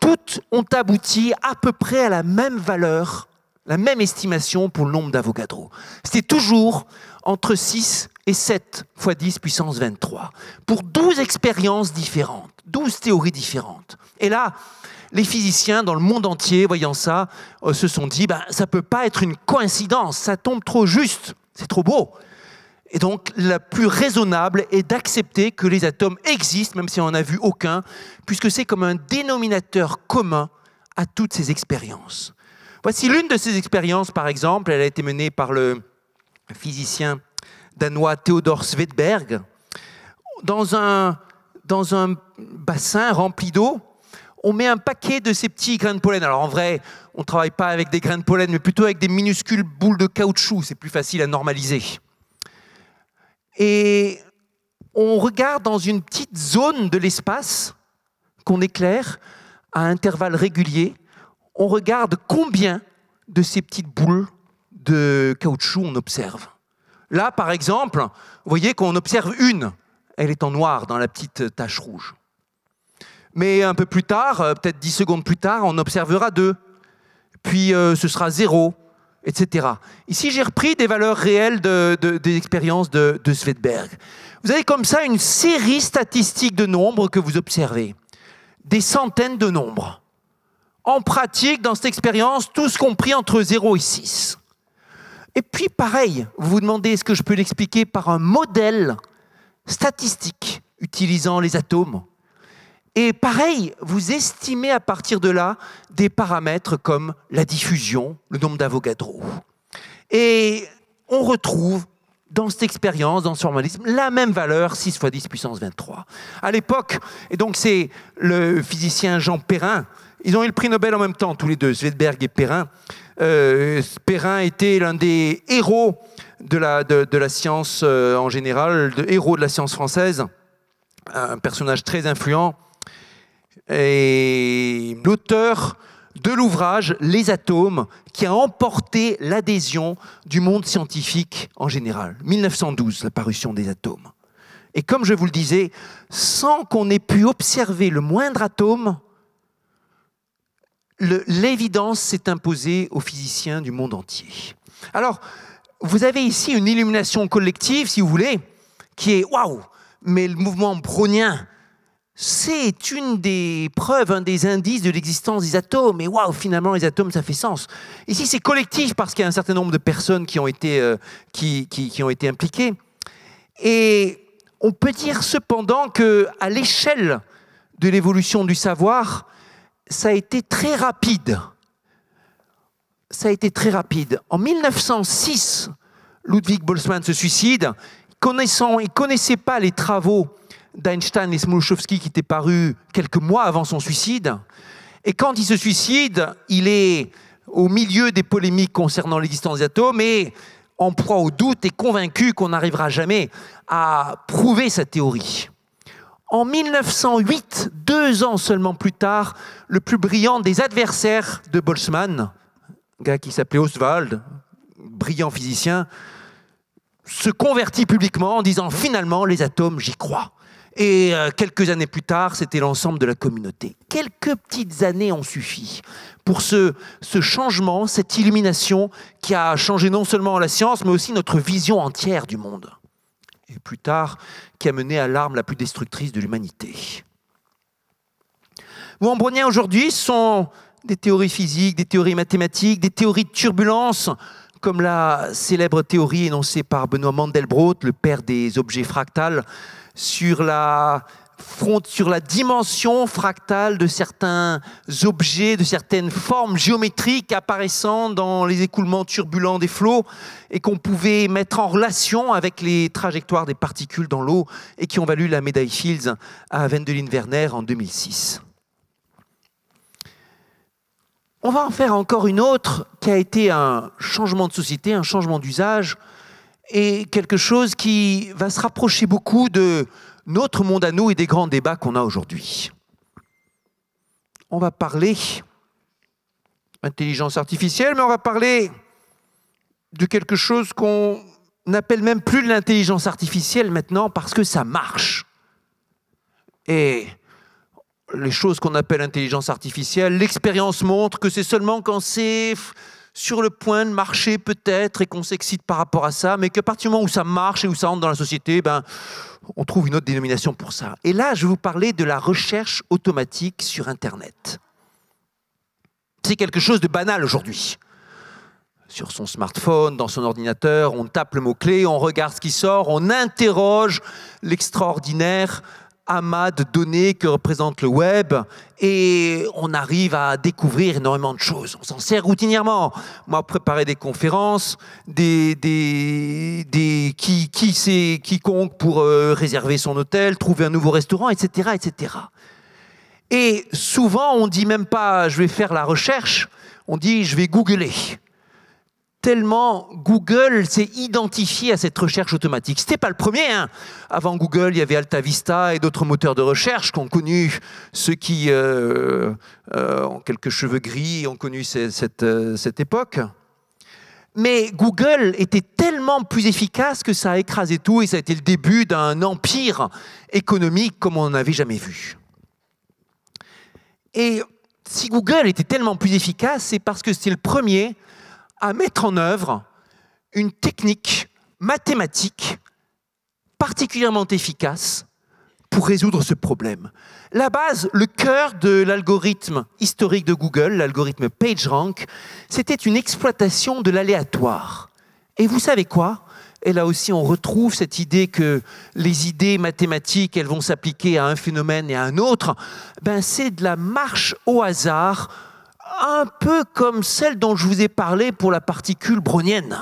toutes ont abouti à peu près à la même valeur la même estimation pour le nombre d'Avogadro. C'était toujours entre 6 et 7 fois 10 puissance 23, pour 12 expériences différentes, 12 théories différentes. Et là, les physiciens dans le monde entier, voyant ça, euh, se sont dit, bah, ça ne peut pas être une coïncidence, ça tombe trop juste, c'est trop beau. Et donc, la plus raisonnable est d'accepter que les atomes existent, même si on n'en a vu aucun, puisque c'est comme un dénominateur commun à toutes ces expériences. Voici l'une de ces expériences, par exemple, elle a été menée par le physicien danois Theodor Svedberg. Dans un, dans un bassin rempli d'eau, on met un paquet de ces petits grains de pollen. Alors en vrai, on ne travaille pas avec des grains de pollen, mais plutôt avec des minuscules boules de caoutchouc, c'est plus facile à normaliser. Et on regarde dans une petite zone de l'espace qu'on éclaire à intervalles réguliers on regarde combien de ces petites boules de caoutchouc on observe. Là, par exemple, vous voyez qu'on observe une. Elle est en noir dans la petite tache rouge. Mais un peu plus tard, euh, peut-être dix secondes plus tard, on observera deux. Puis euh, ce sera zéro, etc. Ici, j'ai repris des valeurs réelles de, des expériences de, de Svedberg. Vous avez comme ça une série statistique de nombres que vous observez. Des centaines de nombres en pratique dans cette expérience tout ce compris entre 0 et 6. Et puis pareil, vous vous demandez est-ce que je peux l'expliquer par un modèle statistique utilisant les atomes. Et pareil, vous estimez à partir de là des paramètres comme la diffusion, le nombre d'Avogadro. Et on retrouve dans cette expérience, dans ce formalisme, la même valeur, 6 fois 10 puissance 23. À l'époque, et donc c'est le physicien Jean Perrin ils ont eu le prix Nobel en même temps, tous les deux, Svedberg et Perrin. Euh, Perrin était l'un des héros de la, science euh, en général, héros de la science française, un personnage très influent, et l'auteur de l'ouvrage Les atomes, qui a emporté l'adhésion du monde scientifique en général. 1912, la parution des atomes. Et comme je vous le disais, sans qu'on ait pu observer le moindre atome, l'évidence s'est imposée aux physiciens du monde entier. Alors, vous avez ici une illumination collective, si vous voulez, qui est waouh, mais le mouvement brownien, c'est une des preuves, un des indices de l'existence des atomes. Et waouh, finalement, les atomes, ça fait sens. Ici, c'est collectif parce qu'il y a un certain nombre de personnes qui ont été, euh, qui, qui ont été impliquées. Et on peut dire cependant que, à l'échelle de l'évolution du savoir, ça a été très rapide. Ça a été très rapide. En 1906, Ludwig Boltzmann se suicide. il ne connaissait pas les travaux d'Einstein et Smolchowski qui étaient parus quelques mois avant son suicide. Et quand il se suicide, il est au milieu des polémiques concernant l'existence des atomes et en proie au doute et convaincu qu'on n'arrivera jamais à prouver sa théorie. En 1908, deux ans seulement plus tard, le plus brillant des adversaires de Boltzmann, un gars qui s'appelait Oswald, brillant physicien, se convertit publiquement en disant finalement les atomes, j'y crois. Et euh, quelques années plus tard, c'était l'ensemble de la communauté. Quelques petites années ont suffi pour ce changement, cette illumination qui a changé non seulement la science, mais aussi notre vision entière du monde et plus tard qui a mené à l'arme la plus destructrice de l'humanité. Ambroniens, aujourd'hui sont des théories physiques, des théories mathématiques, des théories de turbulence, comme la célèbre théorie énoncée par Benoît Mandelbrot, le père des objets fractales, sur la sur la dimension fractale de certains objets, de certaines formes géométriques apparaissant dans les écoulements turbulents des flots et qu'on pouvait mettre en relation avec les trajectoires des particules dans l'eau et qui ont valu la médaille Fields à Wendelin Werner en 2006. On va en faire encore une autre qui a été un changement de société, un changement d'usage et quelque chose qui va se rapprocher beaucoup de notre monde à nous et des grands débats qu'on a aujourd'hui. On va parler intelligence artificielle, mais on va parler de quelque chose qu'on n'appelle même plus de l'intelligence artificielle maintenant parce que ça marche. Et les choses qu'on appelle intelligence artificielle, l'expérience montre que c'est seulement quand c'est sur le point de marcher peut-être et qu'on s'excite par rapport à ça, mais qu'à partir du moment où ça marche et où ça entre dans la société, ben, on trouve une autre dénomination pour ça. Et là, je vais vous parler de la recherche automatique sur Internet. C'est quelque chose de banal aujourd'hui. Sur son smartphone, dans son ordinateur, on tape le mot-clé, on regarde ce qui sort, on interroge l'extraordinaire amas de données que représente le web et on arrive à découvrir énormément de choses. On s'en sert routinièrement. Moi, préparer des conférences, des, des, qui, qui quiconque pour euh, réserver son hôtel, trouver un nouveau restaurant, etc., etc. Et souvent, on dit même pas je vais faire la recherche, on dit je vais googler tellement Google s'est identifié à cette recherche automatique. Ce n'était pas le premier. Hein. Avant Google, il y avait AltaVista et d'autres moteurs de recherche qui ont connu ceux qui euh, euh, ont quelques cheveux gris, ont connu euh, cette, époque. Mais Google était tellement plus efficace que ça a écrasé tout et ça a été le début d'un empire économique comme on n'en avait jamais vu. Et si Google était tellement plus efficace, c'est parce que c'était le premier à mettre en œuvre une technique mathématique particulièrement efficace pour résoudre ce problème. La base, le cœur de l'algorithme historique de Google, l'algorithme PageRank, c'était une exploitation de l'aléatoire. Et vous savez quoi et là aussi, on retrouve cette idée que les idées mathématiques, elles vont s'appliquer à un phénomène et à un autre. Ben, c'est de la marche au hasard un peu comme celle dont je vous ai parlé pour la particule brownienne.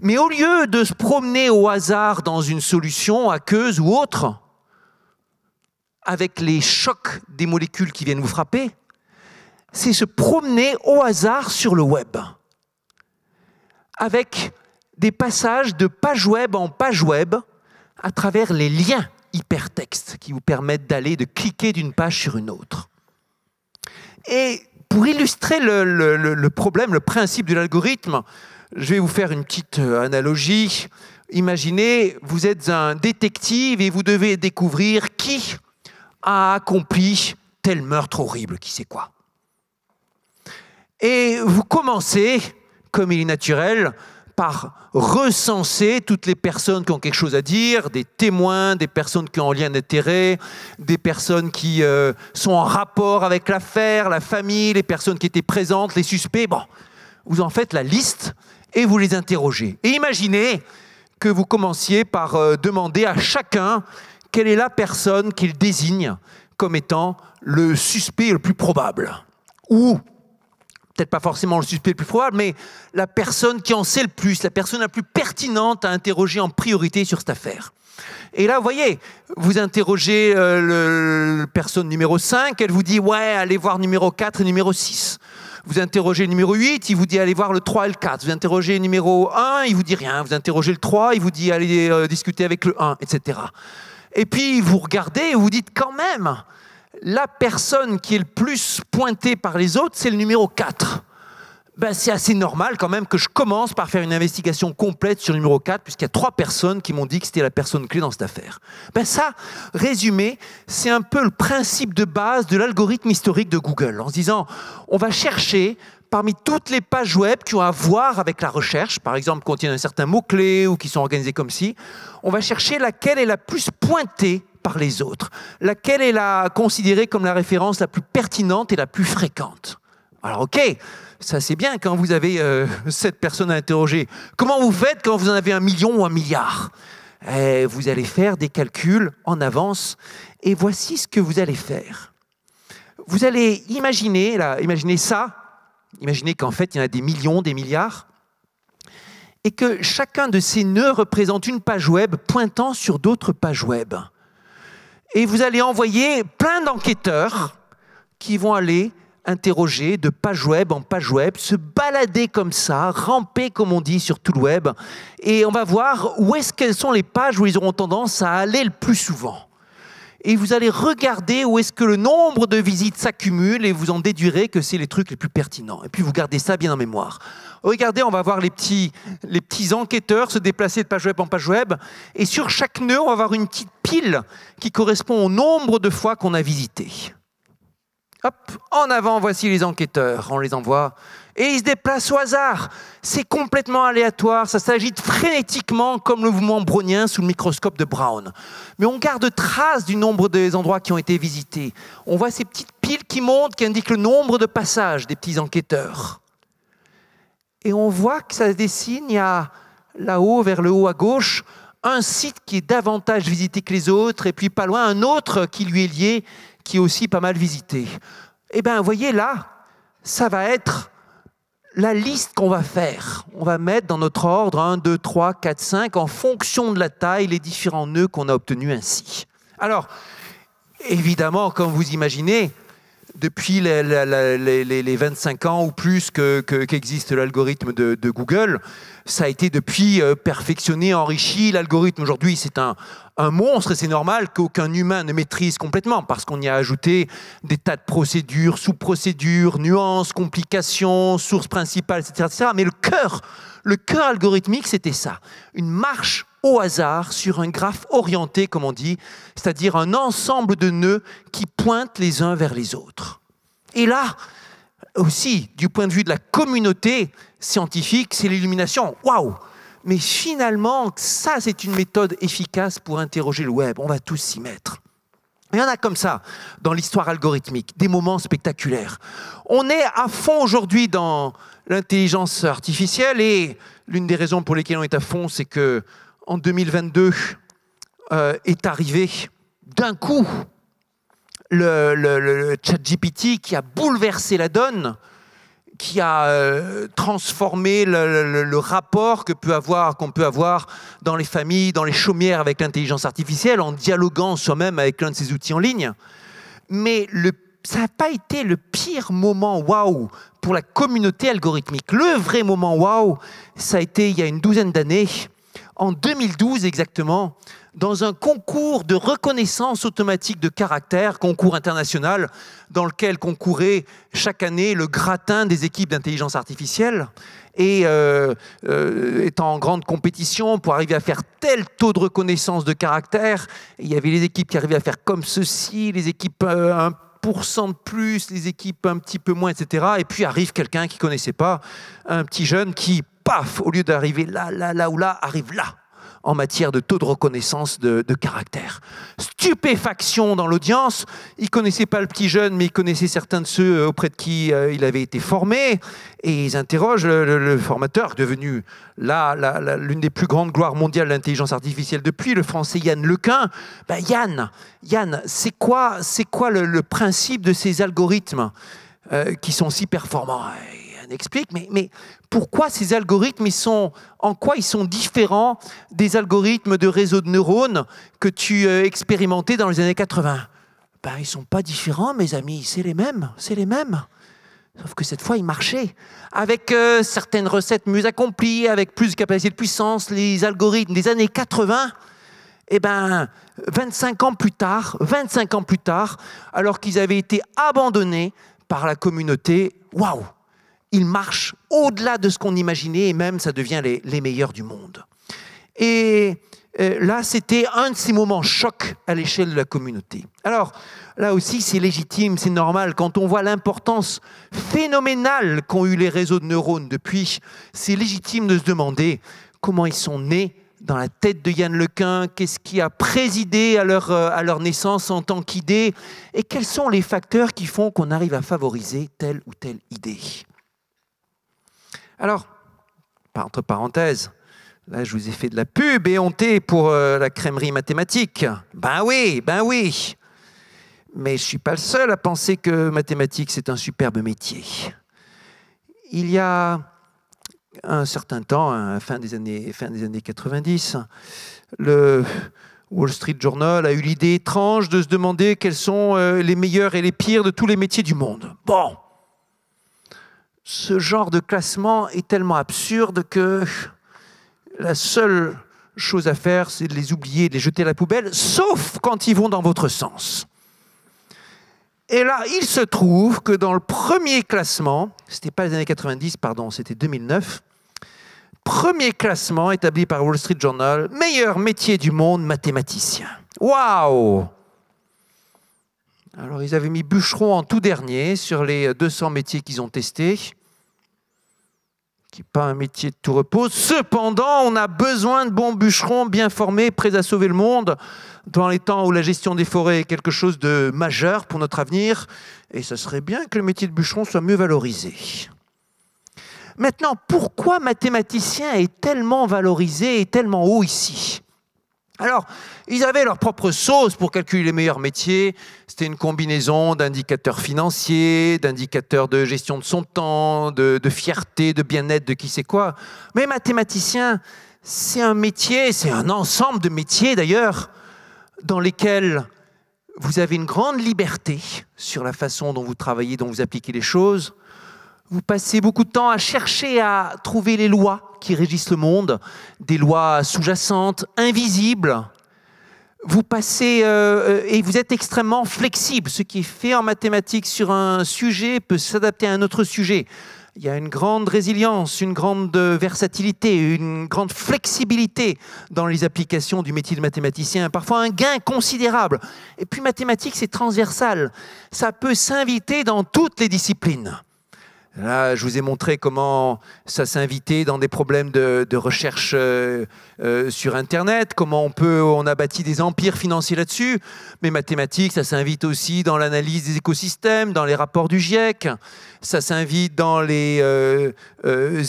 Mais au lieu de se promener au hasard dans une solution aqueuse ou autre, avec les chocs des molécules qui viennent vous frapper, c'est se promener au hasard sur le web, avec des passages de page web en page web à travers les liens hypertextes qui vous permettent d'aller, de cliquer d'une page sur une autre. Et pour illustrer le, problème, le principe de l'algorithme, je vais vous faire une petite euh, analogie. Imaginez, vous êtes un détective et vous devez découvrir qui a accompli tel meurtre horrible, qui sait quoi. Et vous commencez, comme il est naturel, par recenser toutes les personnes qui ont quelque chose à dire, des témoins, des personnes qui ont un lien d'intérêt, des personnes qui euh, sont en rapport avec l'affaire, la famille, les personnes qui étaient présentes, les suspects. Bon, vous en faites la liste et vous les interrogez. Et imaginez que vous commenciez par euh, demander à chacun quelle est la personne qu'il désigne comme étant le suspect le plus probable ou peut-être pas forcément le suspect le plus probable, mais la personne qui en sait le plus, la personne la plus pertinente à interroger en priorité sur cette affaire. Et là, vous voyez, vous interrogez euh, la le, personne numéro 5, elle vous dit ouais, allez voir numéro 4 et numéro 6. Vous interrogez le numéro 8, il vous dit allez voir le 3 et le 4. Vous interrogez le numéro 1, il vous dit rien. Vous interrogez le 3, il vous dit allez euh, discuter avec le 1, etc. Et puis vous regardez et vous dites quand même, la personne qui est le plus pointée par les autres, c'est le numéro 4. Ben, c'est assez normal quand même que je commence par faire une investigation complète sur le numéro 4, puisqu'il y a trois personnes qui m'ont dit que c'était la personne clé dans cette affaire. Ben, ça, résumé, c'est un peu le principe de base de l'algorithme historique de Google, en se disant, on va chercher parmi toutes les pages web qui ont à voir avec la recherche, par exemple, contiennent un certain mot-clé ou qui sont organisées comme ci, on va chercher laquelle est la plus pointée par les autres Laquelle est la considérée comme la référence la plus pertinente et la plus fréquente Alors ok, ça c'est bien quand vous avez euh, cette personne à interroger. Comment vous faites quand vous en avez un million ou un milliard eh, Vous allez faire des calculs en avance et voici ce que vous allez faire. Vous allez imaginer, là, imaginer ça, imaginez qu'en fait il y en a des millions, des milliards, et que chacun de ces nœuds représente une page web pointant sur d'autres pages web et vous allez envoyer plein d'enquêteurs qui vont aller interroger de page web en page web, se balader comme ça, ramper comme on dit sur tout le web, et on va voir où est-ce qu'elles sont les pages où ils auront tendance à aller le plus souvent. Et vous allez regarder où est-ce que le nombre de visites s'accumule et vous en déduirez que c'est les trucs les plus pertinents. Et puis vous gardez ça bien en mémoire. Regardez, on va voir les petits, enquêteurs se déplacer de page web en page web. Et sur chaque nœud, on va avoir une petite pile qui correspond au nombre de fois qu'on a visité. Hop, en avant, voici les enquêteurs. On les envoie et ils se déplacent au hasard. C'est complètement aléatoire, ça s'agite frénétiquement comme le mouvement brownien sous le microscope de Brown. Mais on garde trace du nombre des endroits qui ont été visités. On voit ces petites piles qui montent, qui indiquent le nombre de passages des petits enquêteurs. Et on voit que ça dessine, il y là-haut, vers le haut à gauche, un site qui est davantage visité que les autres, et puis pas loin un autre qui lui est lié, qui est aussi pas mal visité. Eh bien, vous voyez là, ça va être la liste qu'on va faire. On va mettre dans notre ordre 1, 2, 3, 4, 5, en fonction de la taille, les différents nœuds qu'on a obtenus ainsi. Alors, évidemment, comme vous imaginez, depuis les, 25 ans ou plus qu'existe que, qu l'algorithme de, Google, ça a été depuis euh, perfectionné, enrichi. L'algorithme aujourd'hui, c'est un, monstre et c'est normal qu'aucun humain ne maîtrise complètement parce qu'on y a ajouté des tas de procédures, sous-procédures, nuances, complications, sources principales, etc. etc. Mais le cœur, le cœur algorithmique, c'était ça. Une marche au hasard sur un graphe orienté, comme on dit, c'est-à-dire un ensemble de nœuds qui pointent les uns vers les autres. Et là, aussi, du point de vue de la communauté scientifique, c'est l'illumination. Waouh Mais finalement, ça, c'est une méthode efficace pour interroger le web. On va tous s'y mettre. Il y en a comme ça dans l'histoire algorithmique, des moments spectaculaires. On est à fond aujourd'hui dans l'intelligence artificielle et l'une des raisons pour lesquelles on est à fond, c'est que en 2022 euh, est arrivé d'un coup le, le, le ChatGPT qui a bouleversé la donne, qui a euh, transformé le, rapport qu'on peut, avoir, qu'on peut avoir dans les familles, dans les chaumières avec l'intelligence artificielle, en dialoguant soi-même avec l'un de ces outils en ligne. Mais ça n'a pas été le pire moment waouh pour la communauté algorithmique. Le vrai moment waouh, ça a été il y a une douzaine d'années en 2012 exactement, dans un concours de reconnaissance automatique de caractère, concours international, dans lequel concourait chaque année le gratin des équipes d'intelligence artificielle, et euh, euh, étant en grande compétition pour arriver à faire tel taux de reconnaissance de caractère, il y avait les équipes qui arrivaient à faire comme ceci, les équipes 1% euh, de plus, les équipes un petit peu moins, etc. Et puis arrive quelqu'un qui connaissait pas, un petit jeune qui paf, au lieu d'arriver là, là, là ou là, arrive là en matière de taux de reconnaissance de, caractère. Stupéfaction dans l'audience. ne connaissaient pas le petit jeune, mais ils connaissaient certains de ceux euh, auprès de qui euh, il avait été formé. Et ils interrogent le, formateur, devenu l'une des plus grandes gloires mondiales de l'intelligence artificielle depuis, le français Yann Lequin. Ben, Yann, Yann c'est quoi, quoi le, principe de ces algorithmes euh, qui sont si performants explique, mais, mais pourquoi ces algorithmes, ils sont, en quoi ils sont différents des algorithmes de réseau de neurones que tu euh, expérimentais dans les années 80 ben, Ils ne sont pas différents, mes amis, c'est les mêmes, c'est les mêmes. Sauf que cette fois, ils marchaient. Avec euh, certaines recettes mieux accomplies, avec plus de capacité de puissance, les algorithmes des années 80, eh ben, 25 ans plus tard, 25 ans plus tard, alors qu'ils avaient été abandonnés par la communauté, waouh ils marchent au-delà de ce qu'on imaginait et même ça devient les, meilleurs du monde. Et euh, là, c'était un de ces moments choc à l'échelle de la communauté. Alors, là aussi, c'est légitime, c'est normal. Quand on voit l'importance phénoménale qu'ont eu les réseaux de neurones depuis, c'est légitime de se demander comment ils sont nés dans la tête de Yann Lequin, qu'est-ce qui a présidé leur, euh, à leur naissance en tant qu'idée, et quels sont les facteurs qui font qu'on arrive à favoriser telle ou telle idée. Alors, entre parenthèses, là je vous ai fait de la pub et honté pour euh, la crèmerie mathématique. Ben oui, ben oui. Mais je ne suis pas le seul à penser que mathématiques, c'est un superbe métier. Il y a un certain temps, hein, fin des années, fin des années 90, le, Wall Street Journal a eu l'idée étrange de se demander quels sont euh, les meilleurs et les pires de tous les métiers du monde. Bon, ce genre de classement est tellement absurde que la seule chose à faire, c'est de les oublier, de les jeter à la poubelle, sauf quand ils vont dans votre sens. Et là, il se trouve que dans le premier classement, ce n'était pas les années 90, pardon, c'était 2009, premier classement établi par Wall Street Journal, meilleur métier du monde, mathématicien. Waouh alors ils avaient mis bûcheron en tout dernier sur les 200 métiers qu'ils ont testés, qui n'est pas un métier de tout repos. Cependant, on a besoin de bons bûcherons bien formés, prêts à sauver le monde, dans les temps où la gestion des forêts est quelque chose de majeur pour notre avenir, et ce serait bien que le métier de bûcheron soit mieux valorisé. Maintenant, pourquoi mathématicien est tellement valorisé et tellement haut ici alors, ils avaient leur propre sauce pour calculer les meilleurs métiers. C'était une combinaison d'indicateurs financiers, d'indicateurs de gestion de son temps, de, fierté, de bien-être, de qui sait quoi. Mais mathématicien, c'est un métier, c'est un ensemble de métiers d'ailleurs, dans lesquels vous avez une grande liberté sur la façon dont vous travaillez, dont vous appliquez les choses, vous passez beaucoup de temps à chercher à trouver les lois qui régissent le monde, des lois sous-jacentes, invisibles. Vous passez euh, et vous êtes extrêmement flexible. Ce qui est fait en mathématiques sur un sujet peut s'adapter à un autre sujet. Il y a une grande résilience, une grande versatilité, une grande flexibilité dans les applications du métier de mathématicien, parfois un gain considérable. Et puis mathématiques, c'est transversal. Ça peut s'inviter dans toutes les disciplines. Là, je vous ai montré comment ça s'invitait dans des problèmes de, recherche euh, euh, sur Internet, comment on peut, on a bâti des empires financiers là-dessus. Mais mathématiques, ça s'invite aussi dans l'analyse des écosystèmes, dans les rapports du GIEC, ça s'invite dans les euh,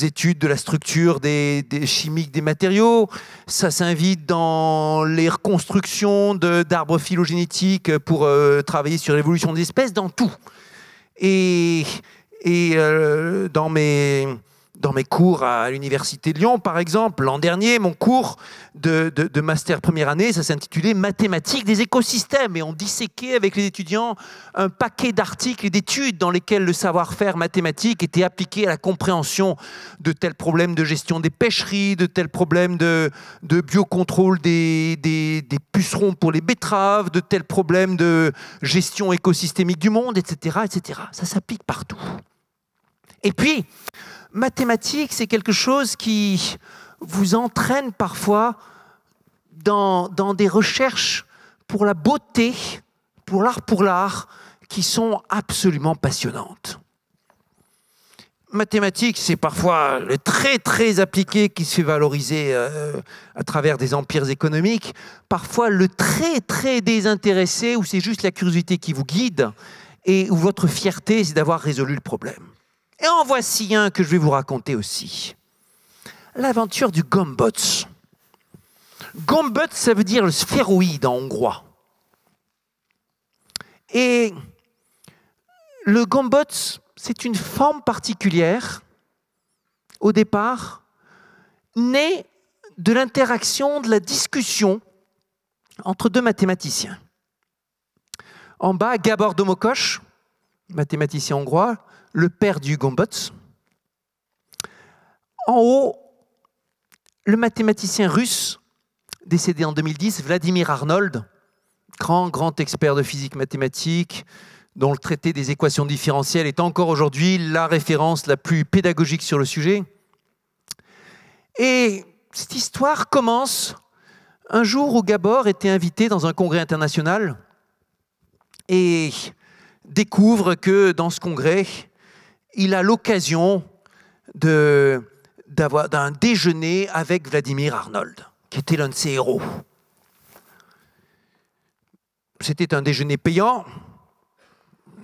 études de la structure des, des, chimiques des matériaux, ça s'invite dans les reconstructions d'arbres phylogénétiques pour travailler sur l'évolution des espèces, dans tout. Et et euh, dans mes dans mes cours à l'Université de Lyon, par exemple, l'an dernier, mon cours de, master première année, ça s'intitulait Mathématiques des écosystèmes. Et on disséquait avec les étudiants un paquet d'articles et d'études dans lesquels le savoir-faire mathématique était appliqué à la compréhension de tels problèmes de gestion des pêcheries, de tels problèmes de, biocontrôle des, des, pucerons pour les betteraves, de tels problèmes de gestion écosystémique du monde, etc. etc. Ça s'applique partout. Et puis, mathématiques, c'est quelque chose qui vous entraîne parfois dans, des recherches pour la beauté, pour l'art pour l'art, qui sont absolument passionnantes. Mathématiques, c'est parfois le très très appliqué qui se fait valoriser euh, à travers des empires économiques, parfois le très très désintéressé où c'est juste la curiosité qui vous guide et où votre fierté c'est d'avoir résolu le problème. Et en voici un que je vais vous raconter aussi. L'aventure du Gombot. Gombots, ça veut dire le sphéroïde en hongrois. Et le Gombot, c'est une forme particulière, au départ, née de l'interaction, de la discussion entre deux mathématiciens. En bas, Gabor Domokos, mathématicien hongrois, le père du Gombotz. En haut, le mathématicien russe, décédé en 2010, Vladimir Arnold, grand, grand expert de physique mathématique, dont le traité des équations différentielles est encore aujourd'hui la référence la plus pédagogique sur le sujet. Et cette histoire commence un jour où Gabor était invité dans un congrès international et découvre que dans ce congrès, il a l'occasion d'avoir, d'un déjeuner avec Vladimir Arnold, qui était l'un de ses héros. C'était un déjeuner payant.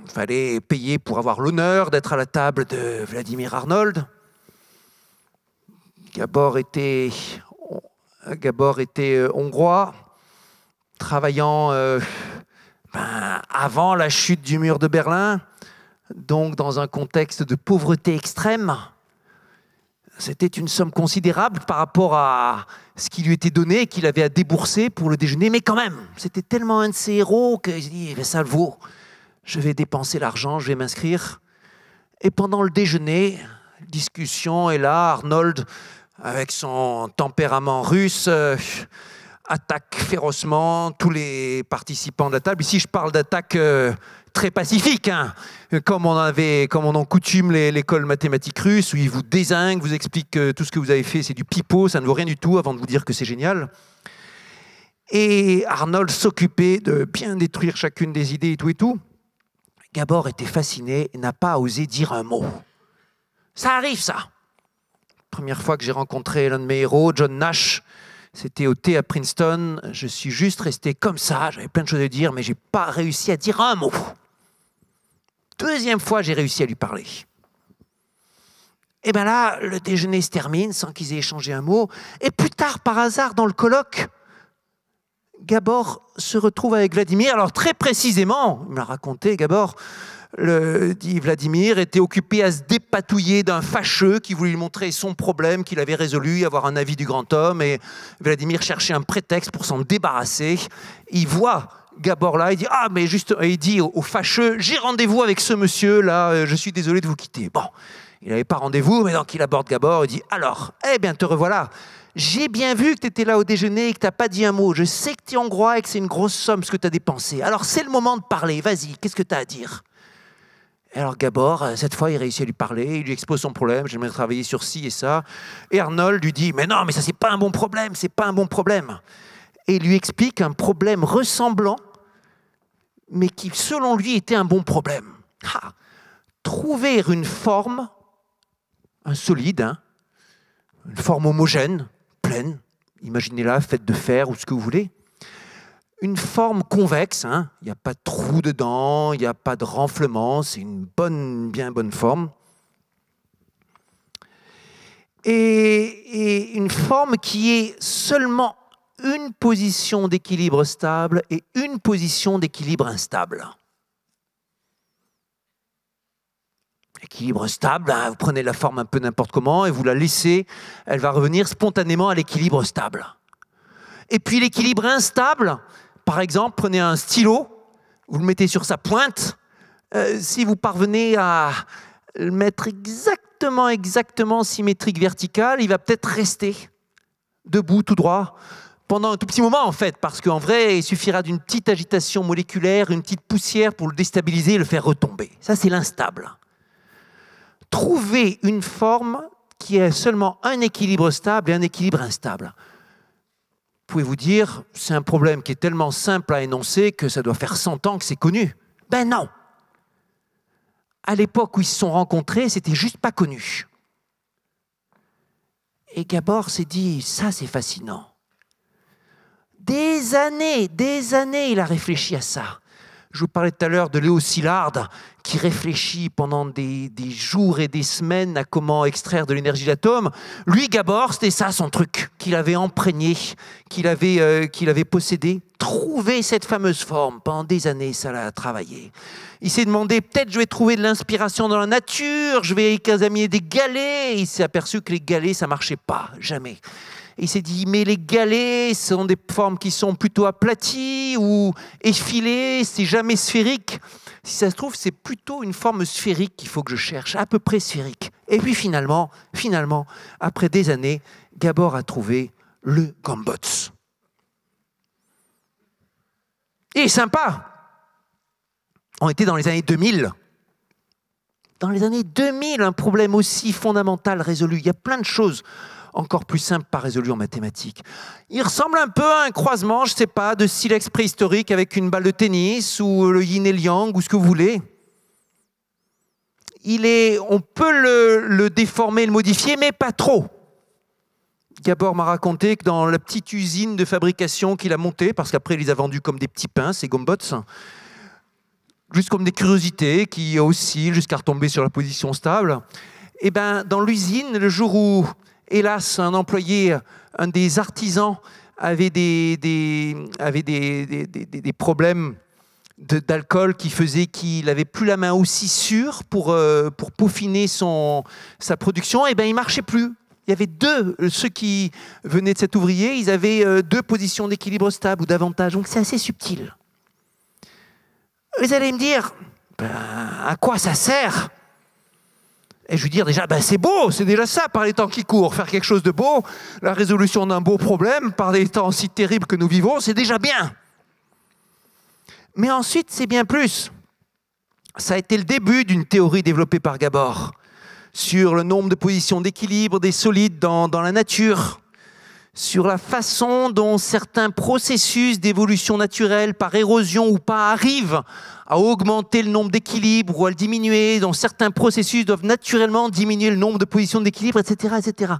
Il fallait payer pour avoir l'honneur d'être à la table de Vladimir Arnold. Gabor était, était euh, hongrois, travaillant euh, ben, avant la chute du mur de Berlin donc dans un contexte de pauvreté extrême. C'était une somme considérable par rapport à ce qui lui était donné et qu'il avait à débourser pour le déjeuner. Mais quand même, c'était tellement un de ses héros qu'il se dit, ça vaut. Je vais dépenser l'argent, je vais m'inscrire. Et pendant le déjeuner, discussion, et là, Arnold, avec son tempérament russe, euh, attaque férocement tous les participants de la table. Ici, je parle d'attaque euh, très pacifique, hein, comme on avait, comme on en coutume l'école mathématique russe, où ils vous désinguent, vous expliquent que euh, tout ce que vous avez fait, c'est du pipeau, ça ne vaut rien du tout, avant de vous dire que c'est génial. Et Arnold s'occupait de bien détruire chacune des idées et tout et tout. Gabor était fasciné et n'a pas osé dire un mot. Ça arrive, ça. Première fois que j'ai rencontré l'un de mes héros, John Nash, c'était au thé à Princeton. Je suis juste resté comme ça. J'avais plein de choses à dire, mais j'ai pas réussi à dire un mot. Deuxième fois, j'ai réussi à lui parler. Et bien là, le déjeuner se termine sans qu'ils aient échangé un mot. Et plus tard, par hasard, dans le colloque, Gabor se retrouve avec Vladimir. Alors très précisément, il me l'a raconté, Gabor, dit Vladimir, était occupé à se dépatouiller d'un fâcheux qui voulait lui montrer son problème qu'il avait résolu, avoir un avis du grand homme. Et Vladimir cherchait un prétexte pour s'en débarrasser. Il voit Gabor là, il dit Ah, mais juste, il dit au, fâcheux J'ai rendez-vous avec ce monsieur là, euh, je suis désolé de vous quitter. Bon, il n'avait pas rendez-vous, mais donc il aborde Gabor, il dit Alors, eh bien, te revoilà. J'ai bien vu que tu étais là au déjeuner et que tu n'as pas dit un mot. Je sais que tu es hongrois et que c'est une grosse somme ce que tu as dépensé. Alors, c'est le moment de parler. Vas-y, qu'est-ce que tu as à dire alors Gabor, euh, cette fois, il réussit à lui parler, il lui expose son problème, j'aimerais travailler sur ci et ça. Et Arnold lui dit, mais non, mais ça, c'est pas un bon problème, c'est pas un bon problème. Et il lui explique un problème ressemblant, mais qui, selon lui, était un bon problème. Trouver une forme, un solide, hein, une forme homogène, pleine, imaginez-la, faite de fer ou ce que vous voulez, une forme convexe. Hein. Il n'y a pas de trou dedans, il n'y a pas de renflement. C'est une bonne, bien bonne forme. Et, une forme qui est seulement une position d'équilibre stable et une position d'équilibre instable. Équilibre stable, hein, vous prenez la forme un peu n'importe comment et vous la laissez, elle va revenir spontanément à l'équilibre stable. Et puis l'équilibre instable, par exemple, prenez un stylo, vous le mettez sur sa pointe. Euh, si vous parvenez à le mettre exactement, exactement symétrique vertical, il va peut-être rester debout, tout droit, pendant un tout petit moment en fait, parce qu'en vrai, il suffira d'une petite agitation moléculaire, une petite poussière pour le déstabiliser et le faire retomber. Ça, c'est l'instable. Trouver une forme qui est seulement un équilibre stable et un équilibre instable pouvez vous dire, c'est un problème qui est tellement simple à énoncer que ça doit faire 100 ans que c'est connu. Ben non À l'époque où ils se sont rencontrés, c'était juste pas connu. Et Gabor s'est dit, ça c'est fascinant. Des années, des années, il a réfléchi à ça. Je vous parlais tout à l'heure de Léo Szilard, qui réfléchit pendant des, jours et des semaines à comment extraire de l'énergie d'atome. Lui, Gabor, c'était ça son truc, qu'il avait imprégné, qu'il avait, euh, qu'il avait possédé. Trouver cette fameuse forme, pendant des années, ça l'a travaillé. Il s'est demandé, peut-être je vais trouver de l'inspiration dans la nature, je vais examiner des galets. Il s'est aperçu que les galets, ça marchait pas, jamais il s'est dit, mais les galets sont des formes qui sont plutôt aplaties ou effilées, c'est jamais sphérique. Si ça se trouve, c'est plutôt une forme sphérique qu'il faut que je cherche, à peu près sphérique. Et puis finalement, finalement, après des années, Gabor a trouvé le Gambots. Et sympa On était dans les années 2000. Dans les années 2000, un problème aussi fondamental résolu. Il y a plein de choses encore plus simple, pas résolu en mathématiques. Il ressemble un peu à un croisement, je ne sais pas, de silex préhistorique avec une balle de tennis ou le yin et le yang ou ce que vous voulez. Il est, on peut le, déformer, le modifier, mais pas trop. Gabor m'a raconté que dans la petite usine de fabrication qu'il a montée, parce qu'après il les a vendus comme des petits pains, ces gombots, juste comme des curiosités qui oscillent jusqu'à retomber sur la position stable, et eh ben, dans l'usine, le jour où hélas, un employé, un des artisans avait des, problèmes d'alcool qui faisait qu'il n'avait plus la main aussi sûre pour, euh, pour peaufiner son, sa production, et eh bien il marchait plus. Il y avait deux, euh, ceux qui venaient de cet ouvrier, ils avaient euh, deux positions d'équilibre stable ou d'avantage. Donc c'est assez subtil. Vous allez me dire, ben, à quoi ça sert et je lui dis déjà, ben, c'est beau, c'est déjà ça, par les temps qui courent, faire quelque chose de beau, la résolution d'un beau problème, par les temps si terribles que nous vivons, c'est déjà bien. Mais ensuite, c'est bien plus. Ça a été le début d'une théorie développée par Gabor sur le nombre de positions d'équilibre des solides dans, dans la nature sur la façon dont certains processus d'évolution naturelle par érosion ou pas arrivent à augmenter le nombre d'équilibres ou à le diminuer, dont certains processus doivent naturellement diminuer le nombre de positions d'équilibre, etc., etc.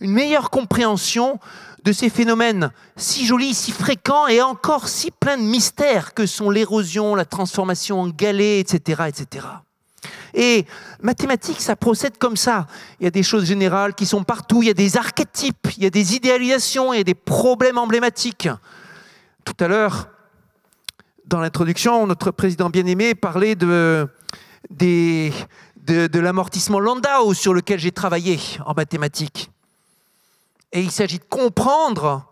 Une meilleure compréhension de ces phénomènes si jolis, si fréquents et encore si pleins de mystères que sont l'érosion, la transformation en galets, etc., etc. Et mathématiques, ça procède comme ça. Il y a des choses générales qui sont partout, il y a des archétypes, il y a des idéalisations, il y a des problèmes emblématiques. Tout à l'heure, dans l'introduction, notre président bien-aimé parlait de, de, de l'amortissement Landau sur lequel j'ai travaillé en mathématiques. Et il s'agit de comprendre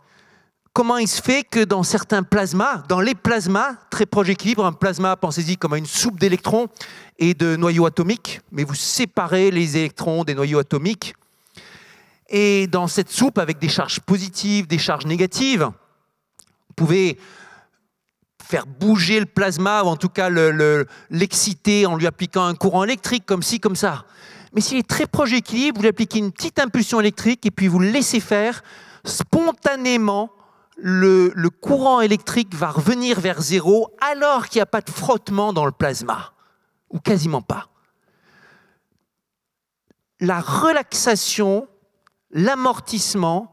comment il se fait que dans certains plasmas, dans les plasmas très proches d'équilibre, un plasma, pensez-y comme à une soupe d'électrons et de noyaux atomiques, mais vous séparez les électrons des noyaux atomiques, et dans cette soupe, avec des charges positives, des charges négatives, vous pouvez faire bouger le plasma, ou en tout cas l'exciter en lui appliquant un courant électrique, comme ci, comme ça. Mais s'il est très proche d'équilibre, vous lui appliquez une petite impulsion électrique et puis vous le laissez faire spontanément le, courant électrique va revenir vers zéro alors qu'il n'y a pas de frottement dans le plasma, ou quasiment pas. La relaxation, l'amortissement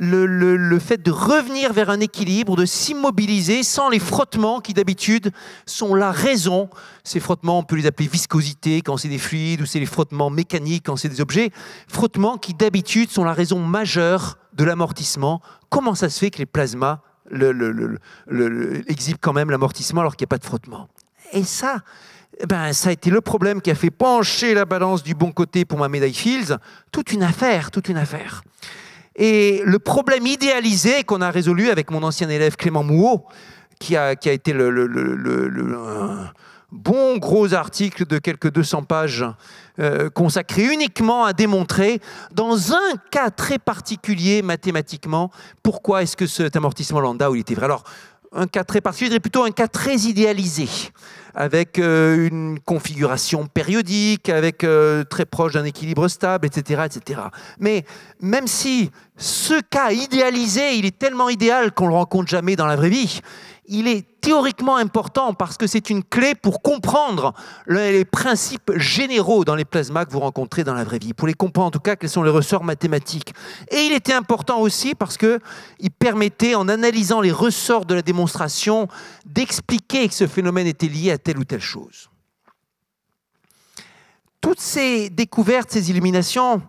le, fait de revenir vers un équilibre, de s'immobiliser sans les frottements qui d'habitude sont la raison. Ces frottements, on peut les appeler viscosité quand c'est des fluides ou c'est les frottements mécaniques quand c'est des objets. Frottements qui d'habitude sont la raison majeure de l'amortissement. Comment ça se fait que les plasmas exhibent quand même l'amortissement alors qu'il n'y a pas de frottement Et ça, eh ben, ça a été le problème qui a fait pencher la balance du bon côté pour ma médaille Fields. Toute une affaire, toute une affaire. Et le problème idéalisé qu'on a résolu avec mon ancien élève Clément Mouot, qui a, qui a été le, bon gros article de quelques 200 pages euh, consacré uniquement à démontrer, dans un cas très particulier mathématiquement, pourquoi est-ce que cet amortissement lambda il était vrai. Alors, un cas très particulier, je plutôt un cas très idéalisé, avec euh, une configuration périodique, avec euh, très proche d'un équilibre stable, etc., etc. Mais même si ce cas idéalisé, il est tellement idéal qu'on ne le rencontre jamais dans la vraie vie, il est théoriquement important parce que c'est une clé pour comprendre les principes généraux dans les plasmas que vous rencontrez dans la vraie vie, pour les comprendre en tout cas quels sont les ressorts mathématiques. Et il était important aussi parce qu'il permettait, en analysant les ressorts de la démonstration, d'expliquer que ce phénomène était lié à telle ou telle chose. Toutes ces découvertes, ces illuminations,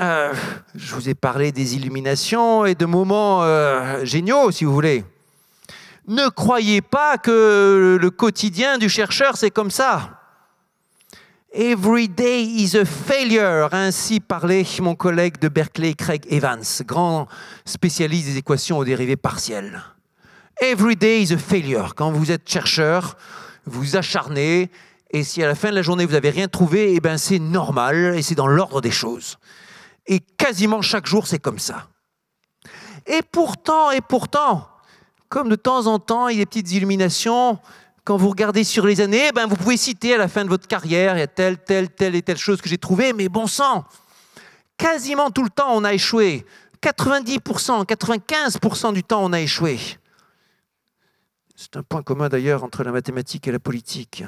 euh, je vous ai parlé des illuminations et de moments euh, géniaux, si vous voulez. Ne croyez pas que le quotidien du chercheur, c'est comme ça. Every day is a failure, ainsi parlait mon collègue de Berkeley, Craig Evans, grand spécialiste des équations aux dérivées partielles. Every day is a failure. Quand vous êtes chercheur, vous acharnez, et si à la fin de la journée vous n'avez rien trouvé, eh ben c'est normal et c'est dans l'ordre des choses. Et quasiment chaque jour c'est comme ça. Et pourtant, et pourtant, comme de temps en temps, il y a des petites illuminations, quand vous regardez sur les années, eh ben vous pouvez citer à la fin de votre carrière, il y a telle, telle, telle et telle chose que j'ai trouvée, mais bon sang, quasiment tout le temps, on a échoué. 90%, 95% du temps, on a échoué. C'est un point commun d'ailleurs entre la mathématique et la politique.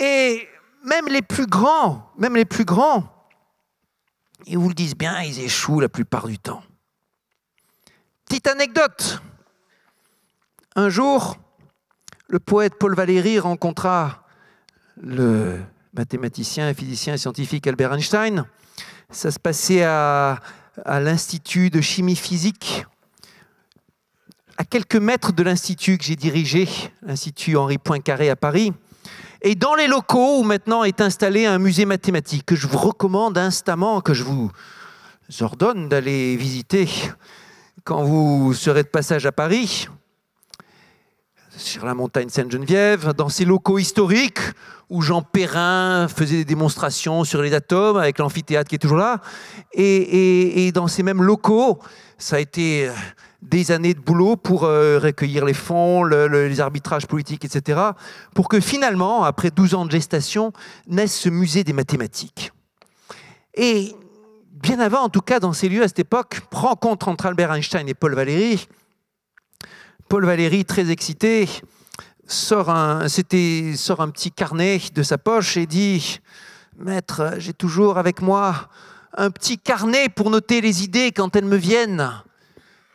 Et même les plus grands, même les plus grands, ils vous le disent bien, ils échouent la plupart du temps. Petite anecdote. Un jour, le poète Paul Valéry rencontra le mathématicien, physicien et scientifique Albert Einstein. Ça se passait à, à l'Institut de chimie physique, à quelques mètres de l'Institut que j'ai dirigé, l'Institut Henri Poincaré à Paris. Et dans les locaux où maintenant est installé un musée mathématique, que je vous recommande instamment, que je vous ordonne d'aller visiter, quand vous serez de passage à Paris, sur la montagne Sainte-Geneviève, dans ces locaux historiques où Jean Perrin faisait des démonstrations sur les atomes avec l'amphithéâtre qui est toujours là. Et, dans ces mêmes locaux, ça a été euh, des années de boulot pour euh, recueillir les fonds, les arbitrages politiques, etc. Pour que finalement, après 12 ans de gestation, naisse ce musée des mathématiques. Et bien avant, en tout cas, dans ces lieux à cette époque, rencontre entre Albert Einstein et Paul Valéry. Paul Valéry, très excité, sort un, sort un petit carnet de sa poche et dit Maître, j'ai toujours avec moi un petit carnet pour noter les idées quand elles me viennent.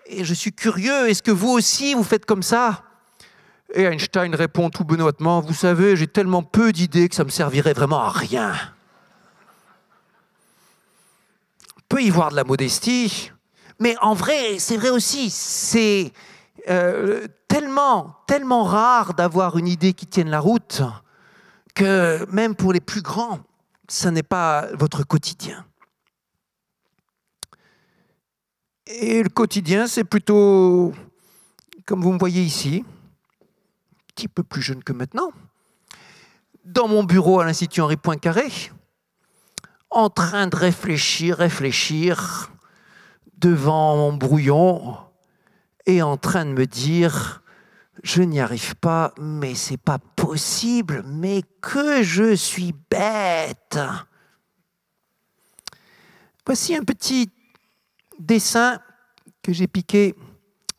Et je suis curieux, est-ce que vous aussi vous faites comme ça Et Einstein répond tout benoîtement Vous savez, j'ai tellement peu d'idées que ça me servirait vraiment à rien. peut y voir de la modestie, mais en vrai, c'est vrai aussi, c'est euh, tellement, tellement rare d'avoir une idée qui tienne la route que même pour les plus grands, ce n'est pas votre quotidien. Et le quotidien, c'est plutôt, comme vous me voyez ici, un petit peu plus jeune que maintenant, dans mon bureau à l'Institut Henri Poincaré, en train de réfléchir, réfléchir devant mon brouillon et en train de me dire je n'y arrive pas, mais c'est pas possible, mais que je suis bête. Voici un petit dessin que j'ai piqué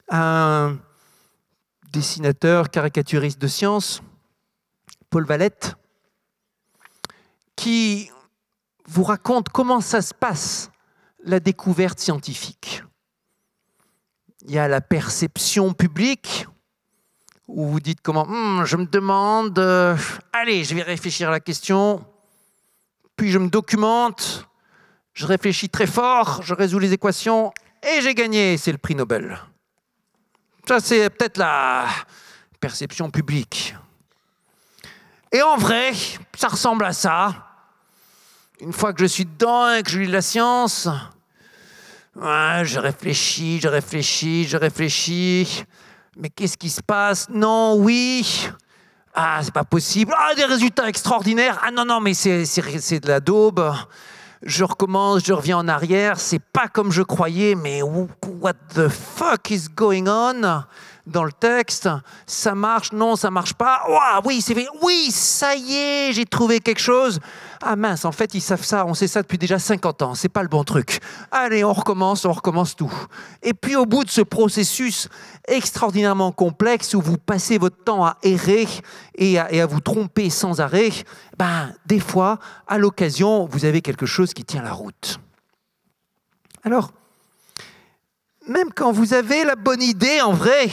à un dessinateur caricaturiste de science, Paul Valette, qui vous raconte comment ça se passe, la découverte scientifique. Il y a la perception publique, où vous dites comment, hmm, je me demande, euh, allez, je vais réfléchir à la question, puis je me documente, je réfléchis très fort, je résous les équations, et j'ai gagné, c'est le prix Nobel. Ça, c'est peut-être la perception publique. Et en vrai, ça ressemble à ça une fois que je suis dedans et que je lis de la science, je réfléchis, je réfléchis, je réfléchis. Mais qu'est-ce qui se passe Non, oui. Ah, c'est pas possible. Ah, des résultats extraordinaires. Ah non, non, mais c'est de la daube. Je recommence, je reviens en arrière. C'est pas comme je croyais, mais what the fuck is going on dans le texte. Ça marche, non, ça marche pas. Ouah, oui, c'est Oui, ça y est, j'ai trouvé quelque chose. Ah mince, en fait, ils savent ça, on sait ça depuis déjà 50 ans. C'est pas le bon truc. Allez, on recommence, on recommence tout. Et puis au bout de ce processus extraordinairement complexe où vous passez votre temps à errer et à, et à vous tromper sans arrêt, ben des fois, à l'occasion, vous avez quelque chose qui tient la route. Alors, même quand vous avez la bonne idée en vrai,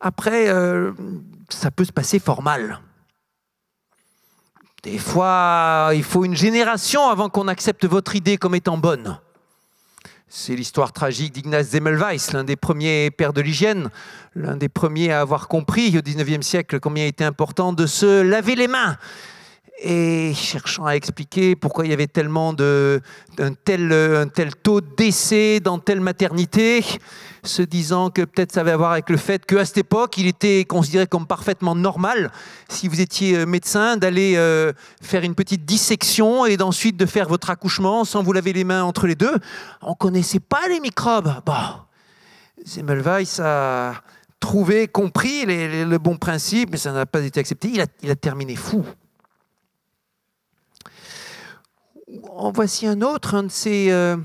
après, euh, ça peut se passer fort mal. Des fois, il faut une génération avant qu'on accepte votre idée comme étant bonne. C'est l'histoire tragique d'Ignace Zemmelweis, l'un des premiers pères de l'hygiène, l'un des premiers à avoir compris au XIXe siècle combien il était important de se laver les mains et cherchant à expliquer pourquoi il y avait tellement de, un, tel, euh, un tel taux de dans telle maternité, se disant que peut-être ça avait à voir avec le fait qu'à cette époque, il était considéré comme parfaitement normal, si vous étiez euh, médecin, d'aller euh, faire une petite dissection et ensuite de faire votre accouchement sans vous laver les mains entre les deux. On ne connaissait pas les microbes. Bon, bah, Semmelweis a trouvé, compris le bon principe, mais ça n'a pas été accepté. il a terminé fou en voici un autre, un de ces euh,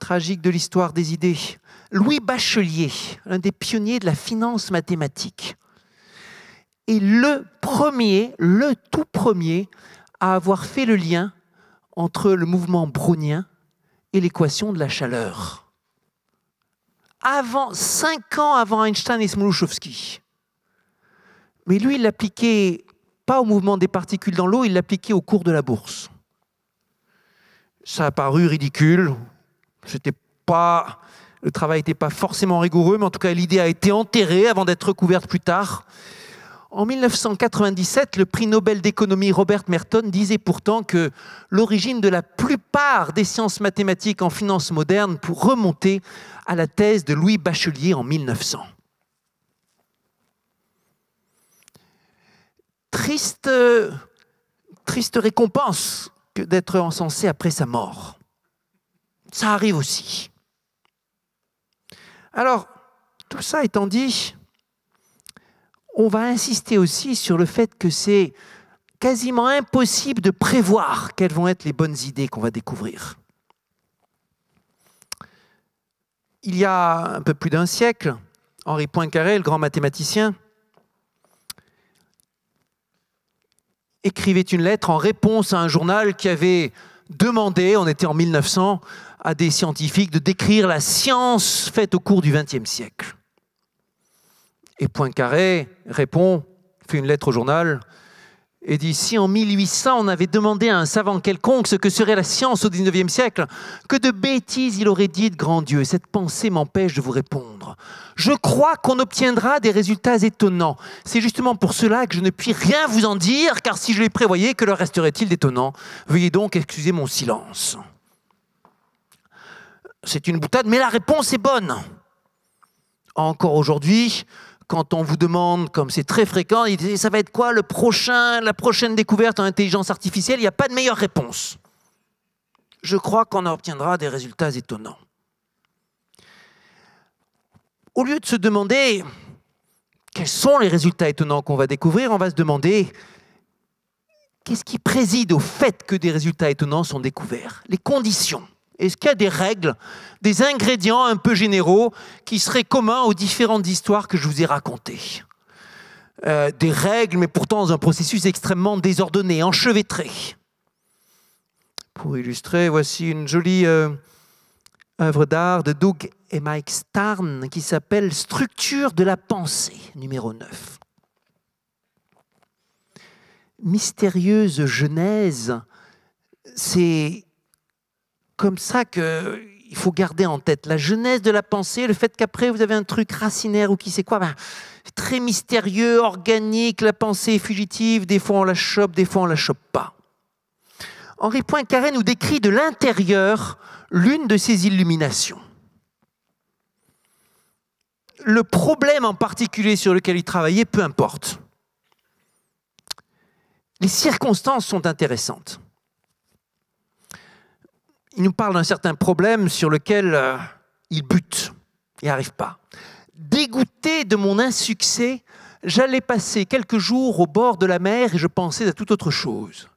tragiques de l'histoire des idées. Louis Bachelier, l'un des pionniers de la finance mathématique, est le premier, le tout premier, à avoir fait le lien entre le mouvement brownien et l'équation de la chaleur. Avant, cinq ans avant Einstein et Smoluchowski. Mais lui, il l'appliquait pas au mouvement des particules dans l'eau, il l'appliquait au cours de la bourse ça a paru ridicule. pas, le travail n'était pas forcément rigoureux, mais en tout cas, l'idée a été enterrée avant d'être recouverte plus tard. En 1997, le prix Nobel d'économie Robert Merton disait pourtant que l'origine de la plupart des sciences mathématiques en finance moderne pour remonter à la thèse de Louis Bachelier en 1900. Triste, euh, triste récompense d'être encensé après sa mort. Ça arrive aussi. Alors, tout ça étant dit, on va insister aussi sur le fait que c'est quasiment impossible de prévoir quelles vont être les bonnes idées qu'on va découvrir. Il y a un peu plus d'un siècle, Henri Poincaré, le grand mathématicien, écrivait une lettre en réponse à un journal qui avait demandé, on était en 1900, à des scientifiques de décrire la science faite au cours du XXe siècle. Et Poincaré répond, fait une lettre au journal, et dit, si en 1800 on avait demandé à un savant quelconque ce que serait la science au XIXe siècle, que de bêtises il aurait dit grand Dieu. Cette pensée m'empêche de vous répondre. Je crois qu'on obtiendra des résultats étonnants. C'est justement pour cela que je ne puis rien vous en dire, car si je les prévoyais, que leur resterait-il d'étonnant Veuillez donc excuser mon silence. C'est une boutade, mais la réponse est bonne. Encore aujourd'hui, quand on vous demande, comme c'est très fréquent, ça va être quoi le prochain, la prochaine découverte en intelligence artificielle Il n'y a pas de meilleure réponse. Je crois qu'on obtiendra des résultats étonnants. Au lieu de se demander quels sont les résultats étonnants qu'on va découvrir, on va se demander qu'est-ce qui préside au fait que des résultats étonnants sont découverts, les conditions. Est-ce qu'il y a des règles, des ingrédients un peu généraux qui seraient communs aux différentes histoires que je vous ai racontées euh, Des règles, mais pourtant dans un processus extrêmement désordonné, enchevêtré. Pour illustrer, voici une jolie euh, œuvre d'art de Doug et Mike Starn qui s'appelle Structure de la pensée, numéro 9. Mystérieuse genèse, c'est comme ça que il faut garder en tête la jeunesse de la pensée, le fait qu'après vous avez un truc racinaire ou qui sait quoi, ben, très mystérieux, organique, la pensée est fugitive, des fois on la chope, des fois on la chope pas. Henri Poincaré nous décrit de l'intérieur l'une de ces illuminations. Le problème en particulier sur lequel il travaillait, peu importe. Les circonstances sont intéressantes il nous parle d'un certain problème sur lequel euh, il bute et n'arrive pas. Dégoûté de mon insuccès, j'allais passer quelques jours au bord de la mer et je pensais à toute autre chose.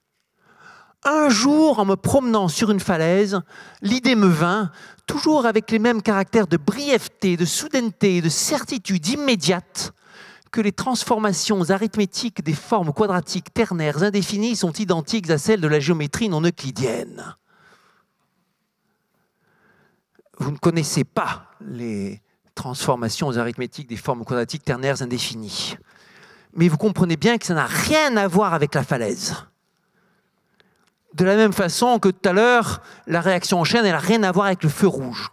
Un jour, en me promenant sur une falaise, l'idée me vint, toujours avec les mêmes caractères de brièveté, de soudaineté, de certitude immédiate, que les transformations arithmétiques des formes quadratiques ternaires indéfinies sont identiques à celles de la géométrie non euclidienne vous ne connaissez pas les transformations arithmétiques des formes quadratiques ternaires indéfinies. Mais vous comprenez bien que ça n'a rien à voir avec la falaise. De la même façon que tout à l'heure, la réaction en chaîne, elle n'a rien à voir avec le feu rouge.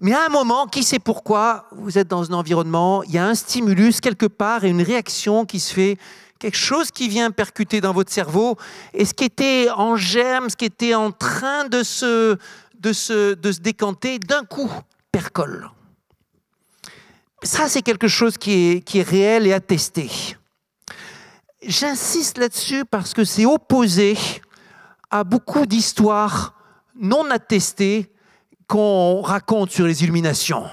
Mais à un moment, qui sait pourquoi, vous êtes dans un environnement, il y a un stimulus quelque part et une réaction qui se fait, quelque chose qui vient percuter dans votre cerveau. Et ce qui était en germe, ce qui était en train de se de se, décanter d'un coup, percole. Ça, c'est quelque chose qui est, réel et attesté. J'insiste là-dessus parce que c'est opposé à beaucoup d'histoires non attestées qu'on raconte sur les illuminations.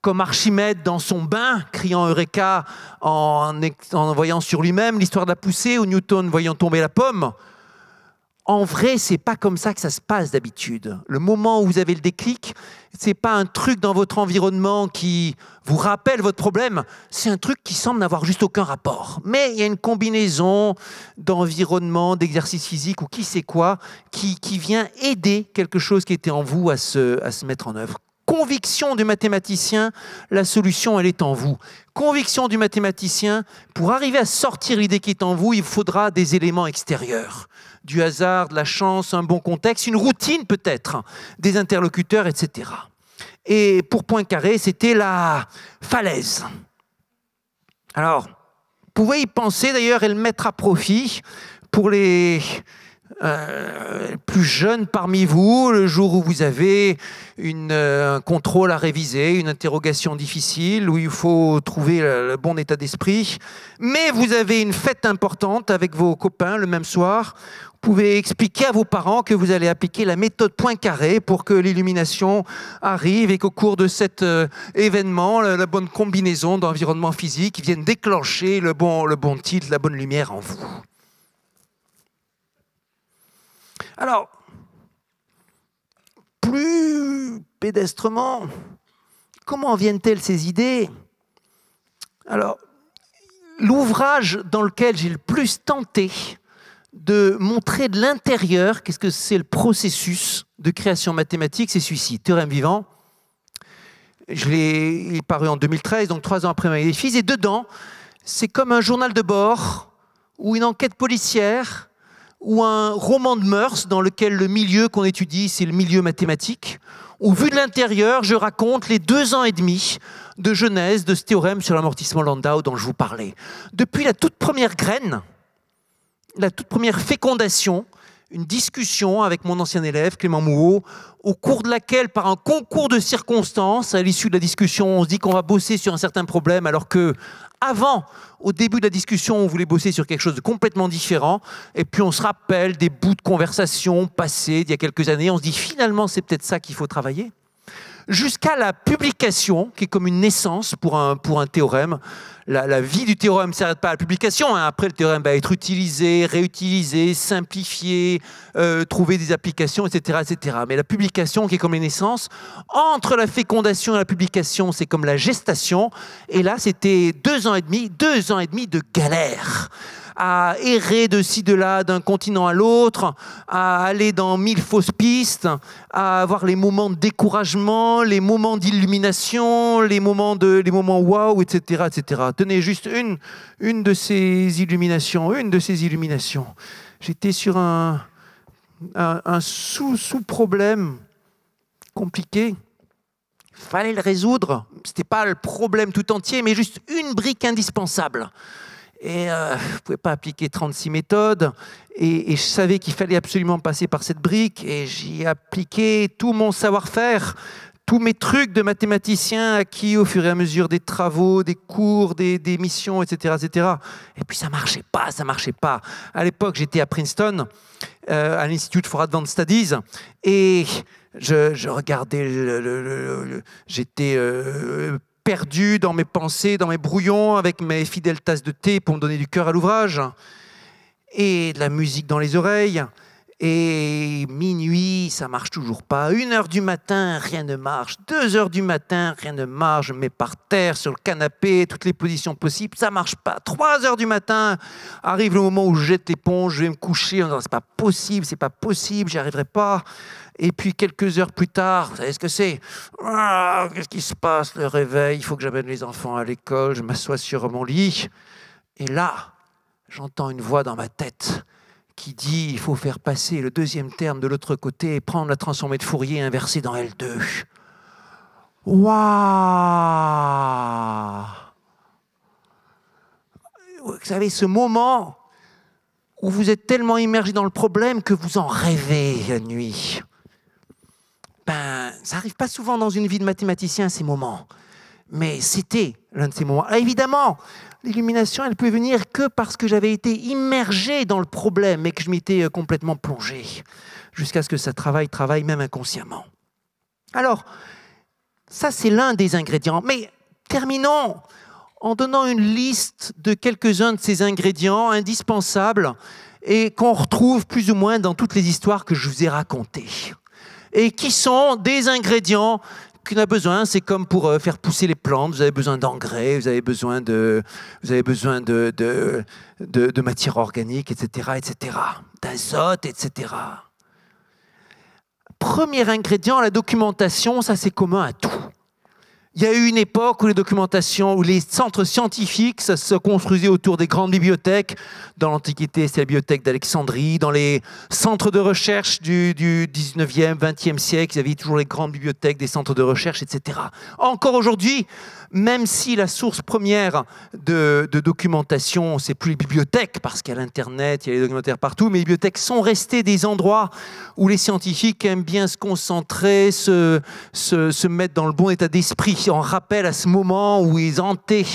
Comme Archimède dans son bain, criant Eureka en, en voyant sur lui-même l'histoire de la poussée, ou Newton voyant tomber la pomme. En vrai, c'est pas comme ça que ça se passe d'habitude. Le moment où vous avez le déclic, c'est pas un truc dans votre environnement qui vous rappelle votre problème, c'est un truc qui semble n'avoir juste aucun rapport. Mais il y a une combinaison d'environnement, d'exercice physique ou qui sait quoi, qui, vient aider quelque chose qui était en vous à se, à se mettre en œuvre conviction du mathématicien, la solution, elle est en vous. Conviction du mathématicien, pour arriver à sortir l'idée qui est en vous, il faudra des éléments extérieurs. Du hasard, de la chance, un bon contexte, une routine peut-être, des interlocuteurs, etc. Et pour Poincaré, c'était la falaise. Alors, vous pouvez y penser d'ailleurs et le mettre à profit pour les euh, plus jeune parmi vous, le jour où vous avez euh, un contrôle à réviser, une interrogation difficile, où il faut trouver le, bon état d'esprit, mais vous avez une fête importante avec vos copains le même soir, vous pouvez expliquer à vos parents que vous allez appliquer la méthode point carré pour que l'illumination arrive et qu'au cours de cet euh, événement, la, bonne combinaison d'environnement physique vienne déclencher le bon, le bon titre, la bonne lumière en vous. Alors, plus pédestrement, comment viennent-elles ces idées Alors, l'ouvrage dans lequel j'ai le plus tenté de montrer de l'intérieur qu'est-ce que c'est le processus de création mathématique, c'est celui-ci, Théorème vivant. Je l'ai paru en 2013, donc trois ans après ma défis, et dedans, c'est comme un journal de bord ou une enquête policière ou un roman de mœurs dans lequel le milieu qu'on étudie, c'est le milieu mathématique, où vu de l'intérieur, je raconte les deux ans et demi de genèse de ce théorème sur l'amortissement Landau dont je vous parlais. Depuis la toute première graine, la toute première fécondation, une discussion avec mon ancien élève Clément Mouhaud, au cours de laquelle, par un concours de circonstances, à l'issue de la discussion, on se dit qu'on va bosser sur un certain problème, alors que avant, au début de la discussion, on voulait bosser sur quelque chose de complètement différent, et puis on se rappelle des bouts de conversation passés d'il y a quelques années, on se dit finalement c'est peut-être ça qu'il faut travailler jusqu'à la publication, qui est comme une naissance pour un, théorème. La, vie du théorème ne s'arrête pas à la publication. Hein. Après, le théorème va être utilisé, réutilisé, simplifié, euh, trouver des applications, etc., etc. Mais la publication, qui est comme une naissance, entre la fécondation et la publication, c'est comme la gestation. Et là, c'était deux ans et demi, deux ans et demi de galère à errer de ci, de là, d'un continent à l'autre, à aller dans mille fausses pistes, à avoir les moments de découragement, les moments d'illumination, les moments de, les moments waouh, etc., etc. Tenez juste une, une de ces illuminations, une de ces illuminations. J'étais sur un, un, sous-sous-problème compliqué fallait le résoudre. Ce n'était pas le problème tout entier, mais juste une brique indispensable et je ne pouvais pas appliquer 36 méthodes. Et, je savais qu'il fallait absolument passer par cette brique. Et j'y appliquais tout mon savoir-faire, tous mes trucs de mathématicien acquis au fur et à mesure des travaux, des cours, des, missions, etc., etc. Et puis ça marchait pas, ça marchait pas. À l'époque, j'étais à Princeton, euh, à l'Institut for Advanced Studies, et je, regardais, j'étais euh, perdu dans mes pensées, dans mes brouillons, avec mes fidèles tasses de thé pour me donner du cœur à l'ouvrage, et de la musique dans les oreilles, et minuit, ça marche toujours pas. Une heure du matin, rien ne marche. Deux heures du matin, rien ne marche. Je mets par terre, sur le canapé, toutes les positions possibles, ça marche pas. Trois heures du matin, arrive le moment où je jette l'éponge, je vais me coucher c'est pas possible, c'est pas possible, j'y arriverai pas. Et puis quelques heures plus tard, vous savez ce que c'est ah, Qu'est-ce qui se passe Le réveil, il faut que j'amène les enfants à l'école, je m'assois sur mon lit. Et là, j'entends une voix dans ma tête qui dit il faut faire passer le deuxième terme de l'autre côté et prendre la transformée de Fourier inversée dans L2. Waouh Vous savez, ce moment où vous êtes tellement immergé dans le problème que vous en rêvez la nuit. Ben, ça n'arrive pas souvent dans une vie de mathématicien, ces moments. Mais c'était l'un de ces moments. évidemment, l'illumination, elle pouvait venir que parce que j'avais été immergé dans le problème et que je m'étais euh, complètement plongé, jusqu'à ce que ça travaille, travaille même inconsciemment. Alors, ça c'est l'un des ingrédients, mais terminons en donnant une liste de quelques-uns de ces ingrédients indispensables et qu'on retrouve plus ou moins dans toutes les histoires que je vous ai racontées. Et qui sont des ingrédients qu'on a besoin, c'est comme pour euh, faire pousser les plantes, vous avez besoin d'engrais, vous avez besoin de, vous avez besoin de, de, de, matière organique, etc., etc., d'azote, etc. Premier ingrédient, la documentation, ça c'est commun à tout. Il y a eu une époque où les documentations, où les centres scientifiques se construisaient autour des grandes bibliothèques. Dans l'Antiquité, c'est la bibliothèque d'Alexandrie. Dans les centres de recherche du, 19e, 20e siècle, il y avait toujours les grandes bibliothèques des centres de recherche, etc. Encore aujourd'hui, même si la source première de, de documentation, c'est plus les bibliothèques, parce qu'il y a l'Internet, il y a les documentaires partout, mais les bibliothèques sont restées des endroits où les scientifiques aiment bien se concentrer, se, se mettre dans le bon état d'esprit, en rappel à ce moment où ils hantaient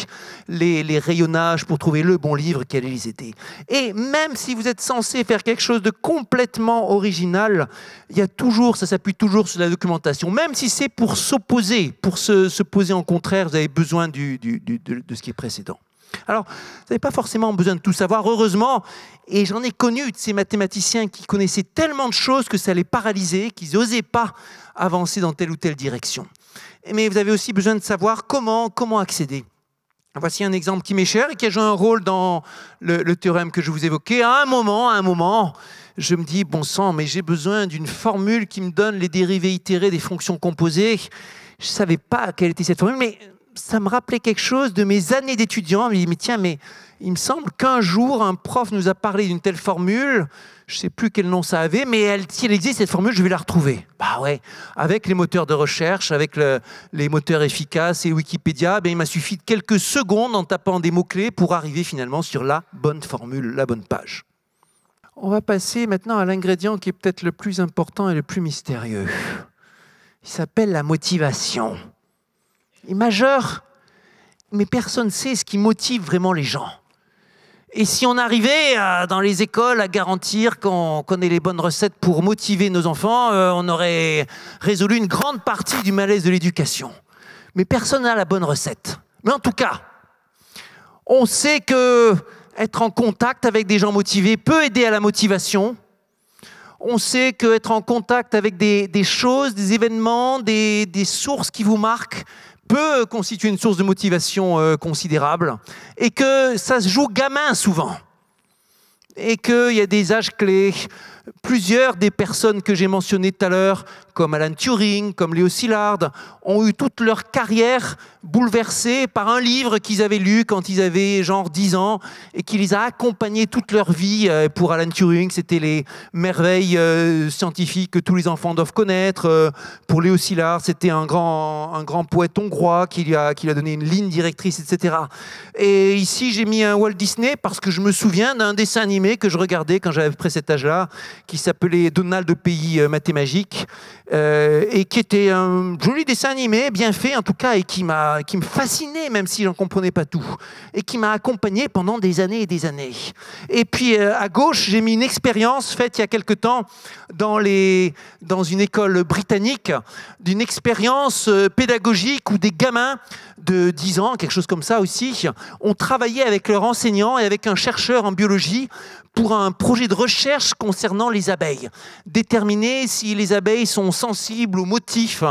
les, rayonnages pour trouver le bon livre, quels les étaient. Et même si vous êtes censé faire quelque chose de complètement original, il y a toujours, ça s'appuie toujours sur la documentation. Même si c'est pour s'opposer, pour se, poser en contraire, vous avez besoin de, ce qui est précédent. Alors, vous n'avez pas forcément besoin de tout savoir, heureusement, et j'en ai connu de ces mathématiciens qui connaissaient tellement de choses que ça les paralysait, qu'ils n'osaient pas avancer dans telle ou telle direction. Mais vous avez aussi besoin de savoir comment, comment accéder. Ah, voici un exemple qui m'est cher et qui a joué un rôle dans le, théorème que je vous évoquais. À un moment, un moment, je me dis, bon sang, mais j'ai besoin d'une formule qui me donne les dérivés itérées des fonctions composées. Je ne savais pas quelle était cette formule, mais ça me rappelait quelque chose de mes années d'étudiant. Mais, tiens, mais il me semble qu'un jour, un prof nous a parlé d'une telle formule. Je ne sais plus quel nom ça avait, mais elle, si elle existe, cette formule, je vais la retrouver. Bah ouais, avec les moteurs de recherche, avec les moteurs efficaces et Wikipédia, ben, il m'a suffi de quelques secondes en tapant des mots-clés pour arriver finalement sur la bonne formule, la bonne page. On va passer maintenant à l'ingrédient qui est peut-être le plus important et le plus mystérieux. Il s'appelle la motivation est majeur, mais personne ne sait ce qui motive vraiment les gens. Et si on arrivait euh, dans les écoles à garantir qu'on connaît les bonnes recettes pour motiver nos enfants, euh, on aurait résolu une grande partie du malaise de l'éducation. Mais personne n'a la bonne recette. Mais en tout cas, on sait que être en contact avec des gens motivés peut aider à la motivation. On sait qu'être en contact avec des, choses, des événements, des, des sources qui vous marquent peut constituer une source de motivation euh, considérable et que ça se joue gamin souvent et qu'il y a des âges clés. Plusieurs des personnes que j'ai mentionnées tout à l'heure comme Alan Turing, comme Léo Szilard, ont eu toute leur carrière bouleversée par un livre qu'ils avaient lu quand ils avaient genre 10 ans et qui les a accompagnés toute leur vie. Euh, pour Alan Turing, c'était les merveilles euh, scientifiques que tous les enfants doivent connaître. Euh, pour Léo Szilard, c'était un grand, un grand poète hongrois qui lui, a, qui a donné une ligne directrice, etc. Et ici, j'ai mis un Walt Disney parce que je me souviens d'un dessin animé que je regardais quand j'avais près cet âge-là qui s'appelait Donald pays mathémagique euh, et qui était un joli dessin animé, bien fait en tout cas, et qui m'a qui me fascinait même si j'en comprenais pas tout, et qui m'a accompagné pendant des années et des années. Et puis euh, à gauche, j'ai mis une expérience faite il y a quelque temps dans les dans une école britannique, d'une expérience euh, pédagogique où des gamins de 10 ans, quelque chose comme ça aussi, ont travaillé avec leur enseignant et avec un chercheur en biologie pour un projet de recherche concernant les abeilles. Déterminer si les abeilles sont sensibles aux motifs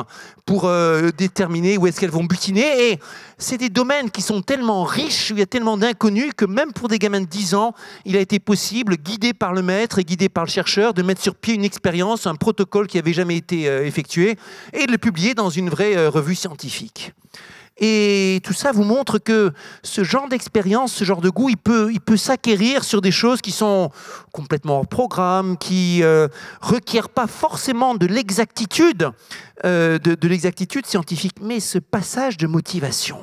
pour euh, déterminer où est-ce qu'elles vont butiner. Et c'est des domaines qui sont tellement riches, où il y a tellement d'inconnus, que même pour des gamins de 10 ans, il a été possible, guidé par le maître et guidé par le chercheur, de mettre sur pied une expérience, un protocole qui n'avait jamais été euh, effectué, et de le publier dans une vraie euh, revue scientifique. Et tout ça vous montre que ce genre d'expérience, ce genre de goût, il peut, il peut s'acquérir sur des choses qui sont complètement hors programme, qui ne euh, requièrent pas forcément de l'exactitude, euh, de, l'exactitude scientifique, mais ce passage de motivation.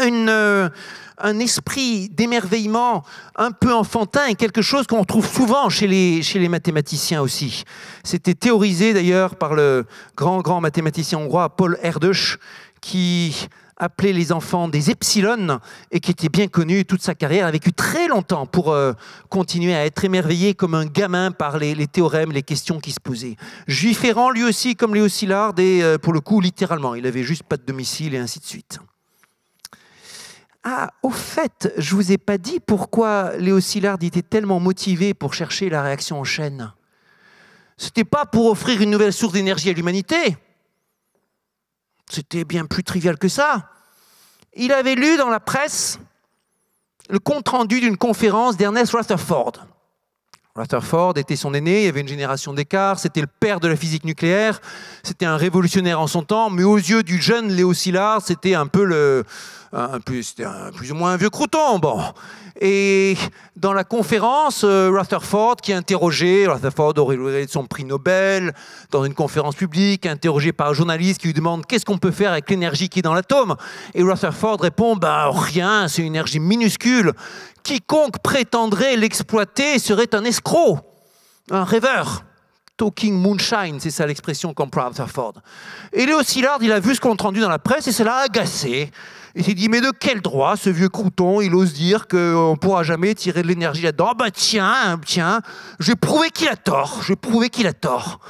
Euh, un esprit d'émerveillement un peu enfantin et quelque chose qu'on retrouve souvent chez les, chez les mathématiciens aussi. C'était théorisé d'ailleurs par le grand, grand mathématicien hongrois Paul Erdős qui appelait les enfants des Epsilon et qui était bien connu toute sa carrière, a vécu très longtemps pour euh, continuer à être émerveillé comme un gamin par les, théorèmes, les questions qui se posaient. Juif lui aussi, comme Léo Szilard, et euh, pour le coup, littéralement, il n'avait juste pas de domicile et ainsi de suite. Ah, au fait, je vous ai pas dit pourquoi Léo Szilard était tellement motivé pour chercher la réaction en chaîne. C'était pas pour offrir une nouvelle source d'énergie à l'humanité. C'était bien plus trivial que ça. Il avait lu dans la presse le compte-rendu d'une conférence d'Ernest Rutherford. Rutherford était son aîné, il y avait une génération d'écart, c'était le père de la physique nucléaire, c'était un révolutionnaire en son temps, mais aux yeux du jeune Léo Szilard, c'était un peu le, un plus, ou moins un vieux crouton. Bon. Et dans la conférence, euh, Rutherford, qui est interrogé, Rutherford aurait eu son prix Nobel dans une conférence publique, interrogé par un journaliste qui lui demande qu'est-ce qu'on peut faire avec l'énergie qui est dans l'atome. Et Rutherford répond bah, rien, c'est une énergie minuscule Quiconque prétendrait l'exploiter serait un escroc, un rêveur. Talking moonshine, c'est ça l'expression à Rutherford. Et Léo Sillard, il a vu ce qu'on rendu dans la presse et cela a agacé. Il s'est dit, mais de quel droit ce vieux crouton, il ose dire qu'on ne pourra jamais tirer de l'énergie là-dedans ah Bah tiens, hein, tiens, je prouvé prouver qu'il a tort, je vais prouver qu'il a tort.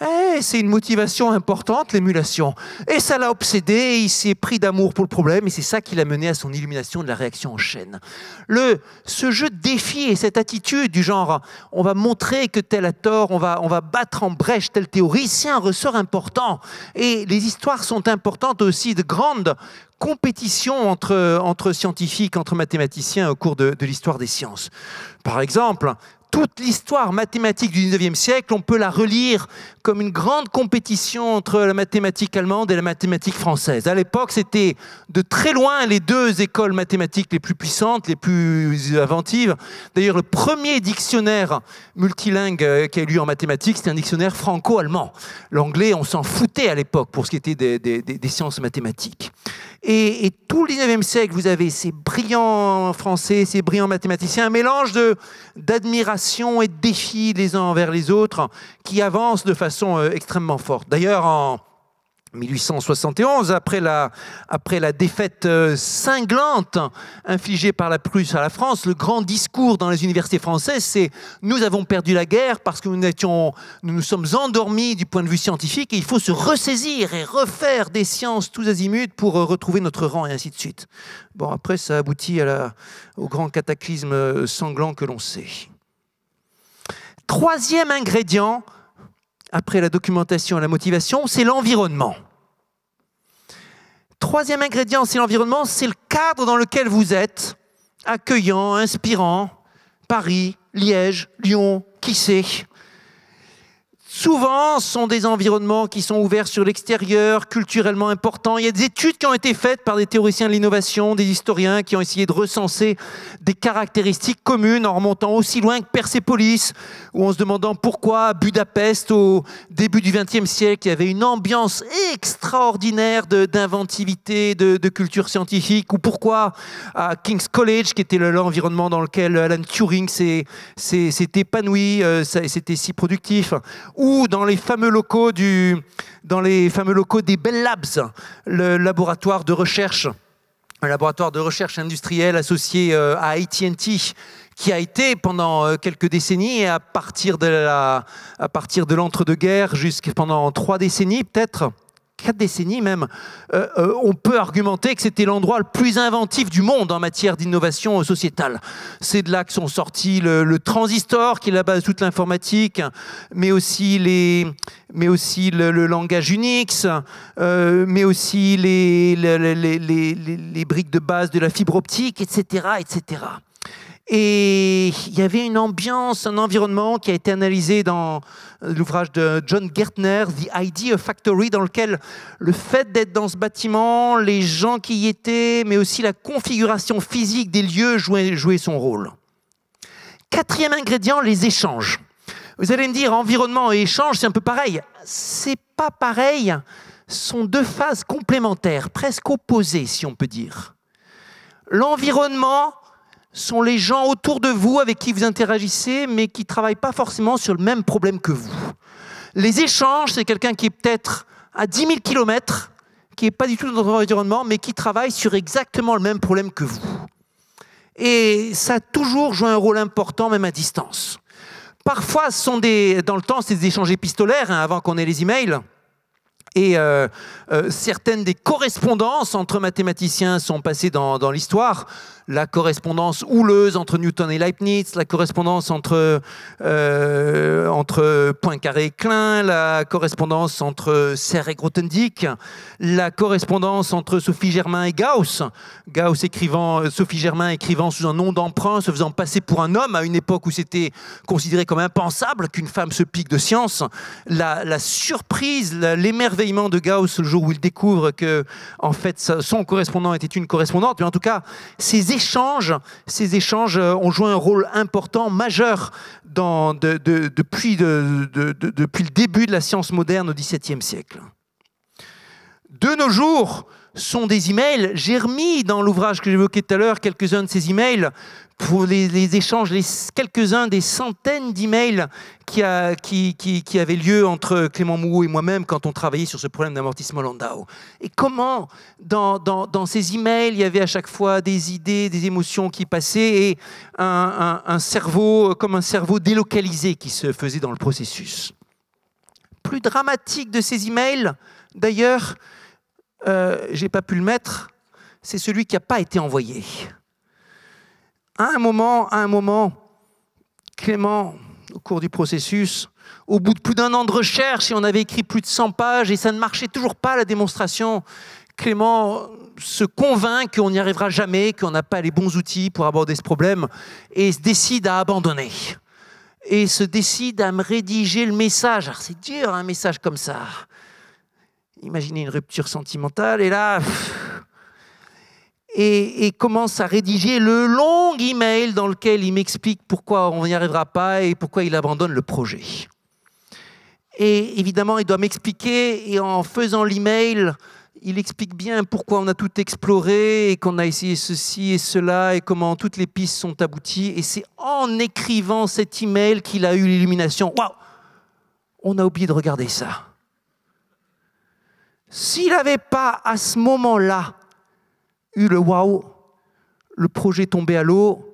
Eh, c'est une motivation importante, l'émulation. Et ça l'a obsédé, il s'est pris d'amour pour le problème, et c'est ça qui l'a mené à son illumination de la réaction en chaîne. Le, ce jeu de défi et cette attitude du genre on va montrer que tel a tort, on va, on va battre en brèche telle théorie, c'est un ressort important. Et les histoires sont importantes aussi de grandes compétitions entre, entre scientifiques, entre mathématiciens au cours de l'histoire des sciences. Par exemple, toute l'histoire mathématique du 19e siècle, on peut la relire comme une grande compétition entre la mathématique allemande et la mathématique française. À l'époque, c'était de très loin les deux écoles mathématiques les plus puissantes, les plus inventives. D'ailleurs, le premier dictionnaire multilingue euh, qui a eu en mathématiques, c'était un dictionnaire franco-allemand. L'anglais, on s'en foutait à l'époque pour ce qui était des sciences mathématiques. Et, et tout le 19e siècle, vous avez ces brillants français, ces brillants mathématiciens, un mélange d'admiration et de défi les uns envers les autres qui avancent de façon euh, extrêmement forte. D'ailleurs, en 1871, après la, après la défaite euh, cinglante infligée par la Prusse à la France, le grand discours dans les universités françaises, c'est ⁇ nous avons perdu la guerre parce que nous, étions, nous nous sommes endormis du point de vue scientifique et il faut se ressaisir et refaire des sciences tous azimuts pour euh, retrouver notre rang et ainsi de suite. Bon, après, ça aboutit à au grand cataclysme sanglant que l'on sait. Troisième ingrédient, après la documentation et la motivation, c'est l'environnement. Troisième ingrédient, c'est l'environnement, c'est le cadre dans lequel vous êtes, accueillant, inspirant, Paris, Liège, Lyon, qui sait souvent sont des environnements qui sont ouverts sur l'extérieur, culturellement importants. Il y a des études qui ont été faites par des théoriciens de l'innovation, des historiens qui ont essayé de recenser des caractéristiques communes en remontant aussi loin que Persépolis, ou en se demandant pourquoi Budapest, au début du XXe siècle, il y avait une ambiance extraordinaire d'inventivité, de, culture scientifique, ou pourquoi à King's College, qui était l'environnement dans lequel Alan Turing s'est épanoui, euh, c'était si productif, ou ou dans les fameux locaux, du, dans les fameux locaux des Bell Labs, le laboratoire de recherche, un laboratoire de recherche industrielle associé euh, à ATT, qui a été pendant euh, quelques décennies, à partir de l'entre-deux-guerres, jusqu'à pendant trois décennies peut-être, quatre décennies même, euh, euh, on peut argumenter que c'était l'endroit le plus inventif du monde en matière d'innovation sociétale. C'est de là que sont sortis le, transistor, qui est la base de toute l'informatique, mais aussi, les, mais aussi le, langage Unix, euh, mais aussi les les, les briques de base de la fibre optique, etc. etc. Et il y avait une ambiance, un environnement qui a été analysé dans euh, l'ouvrage de John Gertner, The Idea Factory, dans lequel le fait d'être dans ce bâtiment, les gens qui y étaient, mais aussi la configuration physique des lieux jouait, son rôle. Quatrième ingrédient, les échanges. Vous allez me dire, environnement et échange, c'est un peu pareil. C'est pas pareil, Ce sont deux phases complémentaires, presque opposées, si on peut dire. L'environnement sont les gens autour de vous avec qui vous interagissez, mais qui ne travaillent pas forcément sur le même problème que vous. Les échanges, c'est quelqu'un qui est peut-être à 10 000 km, qui n'est pas du tout dans votre environnement, mais qui travaille sur exactement le même problème que vous. Et ça a toujours joué un rôle important, même à distance. Parfois, sont des, dans le temps, c'est des échanges épistolaires, hein, avant qu'on ait les emails. Et euh, euh, certaines des correspondances entre mathématiciens sont passées dans, dans l'histoire la correspondance houleuse entre Newton et Leibniz, la correspondance entre, euh, entre Poincaré et Klein, la correspondance entre Serre et Grothendieck, la correspondance entre Sophie Germain et Gauss, Gauss écrivant, euh, Sophie Germain écrivant sous un nom d'emprunt, se faisant passer pour un homme à une époque où c'était considéré comme impensable qu'une femme se pique de science, la, surprise, l'émerveillement de Gauss le jour où il découvre que en fait son correspondant était une correspondante, mais en tout cas ses ces échanges euh, ont joué un rôle important, majeur, depuis, depuis le début de la science moderne au XVIIe siècle. De nos jours, sont des emails. J'ai remis dans l'ouvrage que j'évoquais tout à l'heure quelques-uns de ces emails pour les, échanges, les, quelques-uns des centaines d'emails qui, qui, avaient lieu entre Clément mou et moi-même quand on travaillait sur ce problème d'amortissement Landau. Et comment, dans, ces emails, il y avait à chaque fois des idées, des émotions qui passaient et un cerveau, comme un cerveau délocalisé qui se faisait dans le processus. Plus dramatique de ces emails, d'ailleurs, je euh, j'ai pas pu le mettre, c'est celui qui n'a pas été envoyé. À un moment, à un moment, Clément, au cours du processus, au bout de plus d'un an de recherche, et on avait écrit plus de 100 pages, et ça ne marchait toujours pas la démonstration, Clément se convainc qu'on n'y arrivera jamais, qu'on n'a pas les bons outils pour aborder ce problème, et se décide à abandonner. Et se décide à me rédiger le message. c'est dur, un message comme ça imaginez une rupture sentimentale, et là, et, commence à rédiger le long email dans lequel il m'explique pourquoi on n'y arrivera pas et pourquoi il abandonne le projet. Et évidemment, il doit m'expliquer, et en faisant l'email, il explique bien pourquoi on a tout exploré et qu'on a essayé ceci et cela et comment toutes les pistes sont abouties. Et c'est en écrivant cet email qu'il a eu l'illumination. Waouh On a oublié de regarder ça. S'il n'avait pas, à ce moment-là, eu le waouh, le projet tombé à l'eau,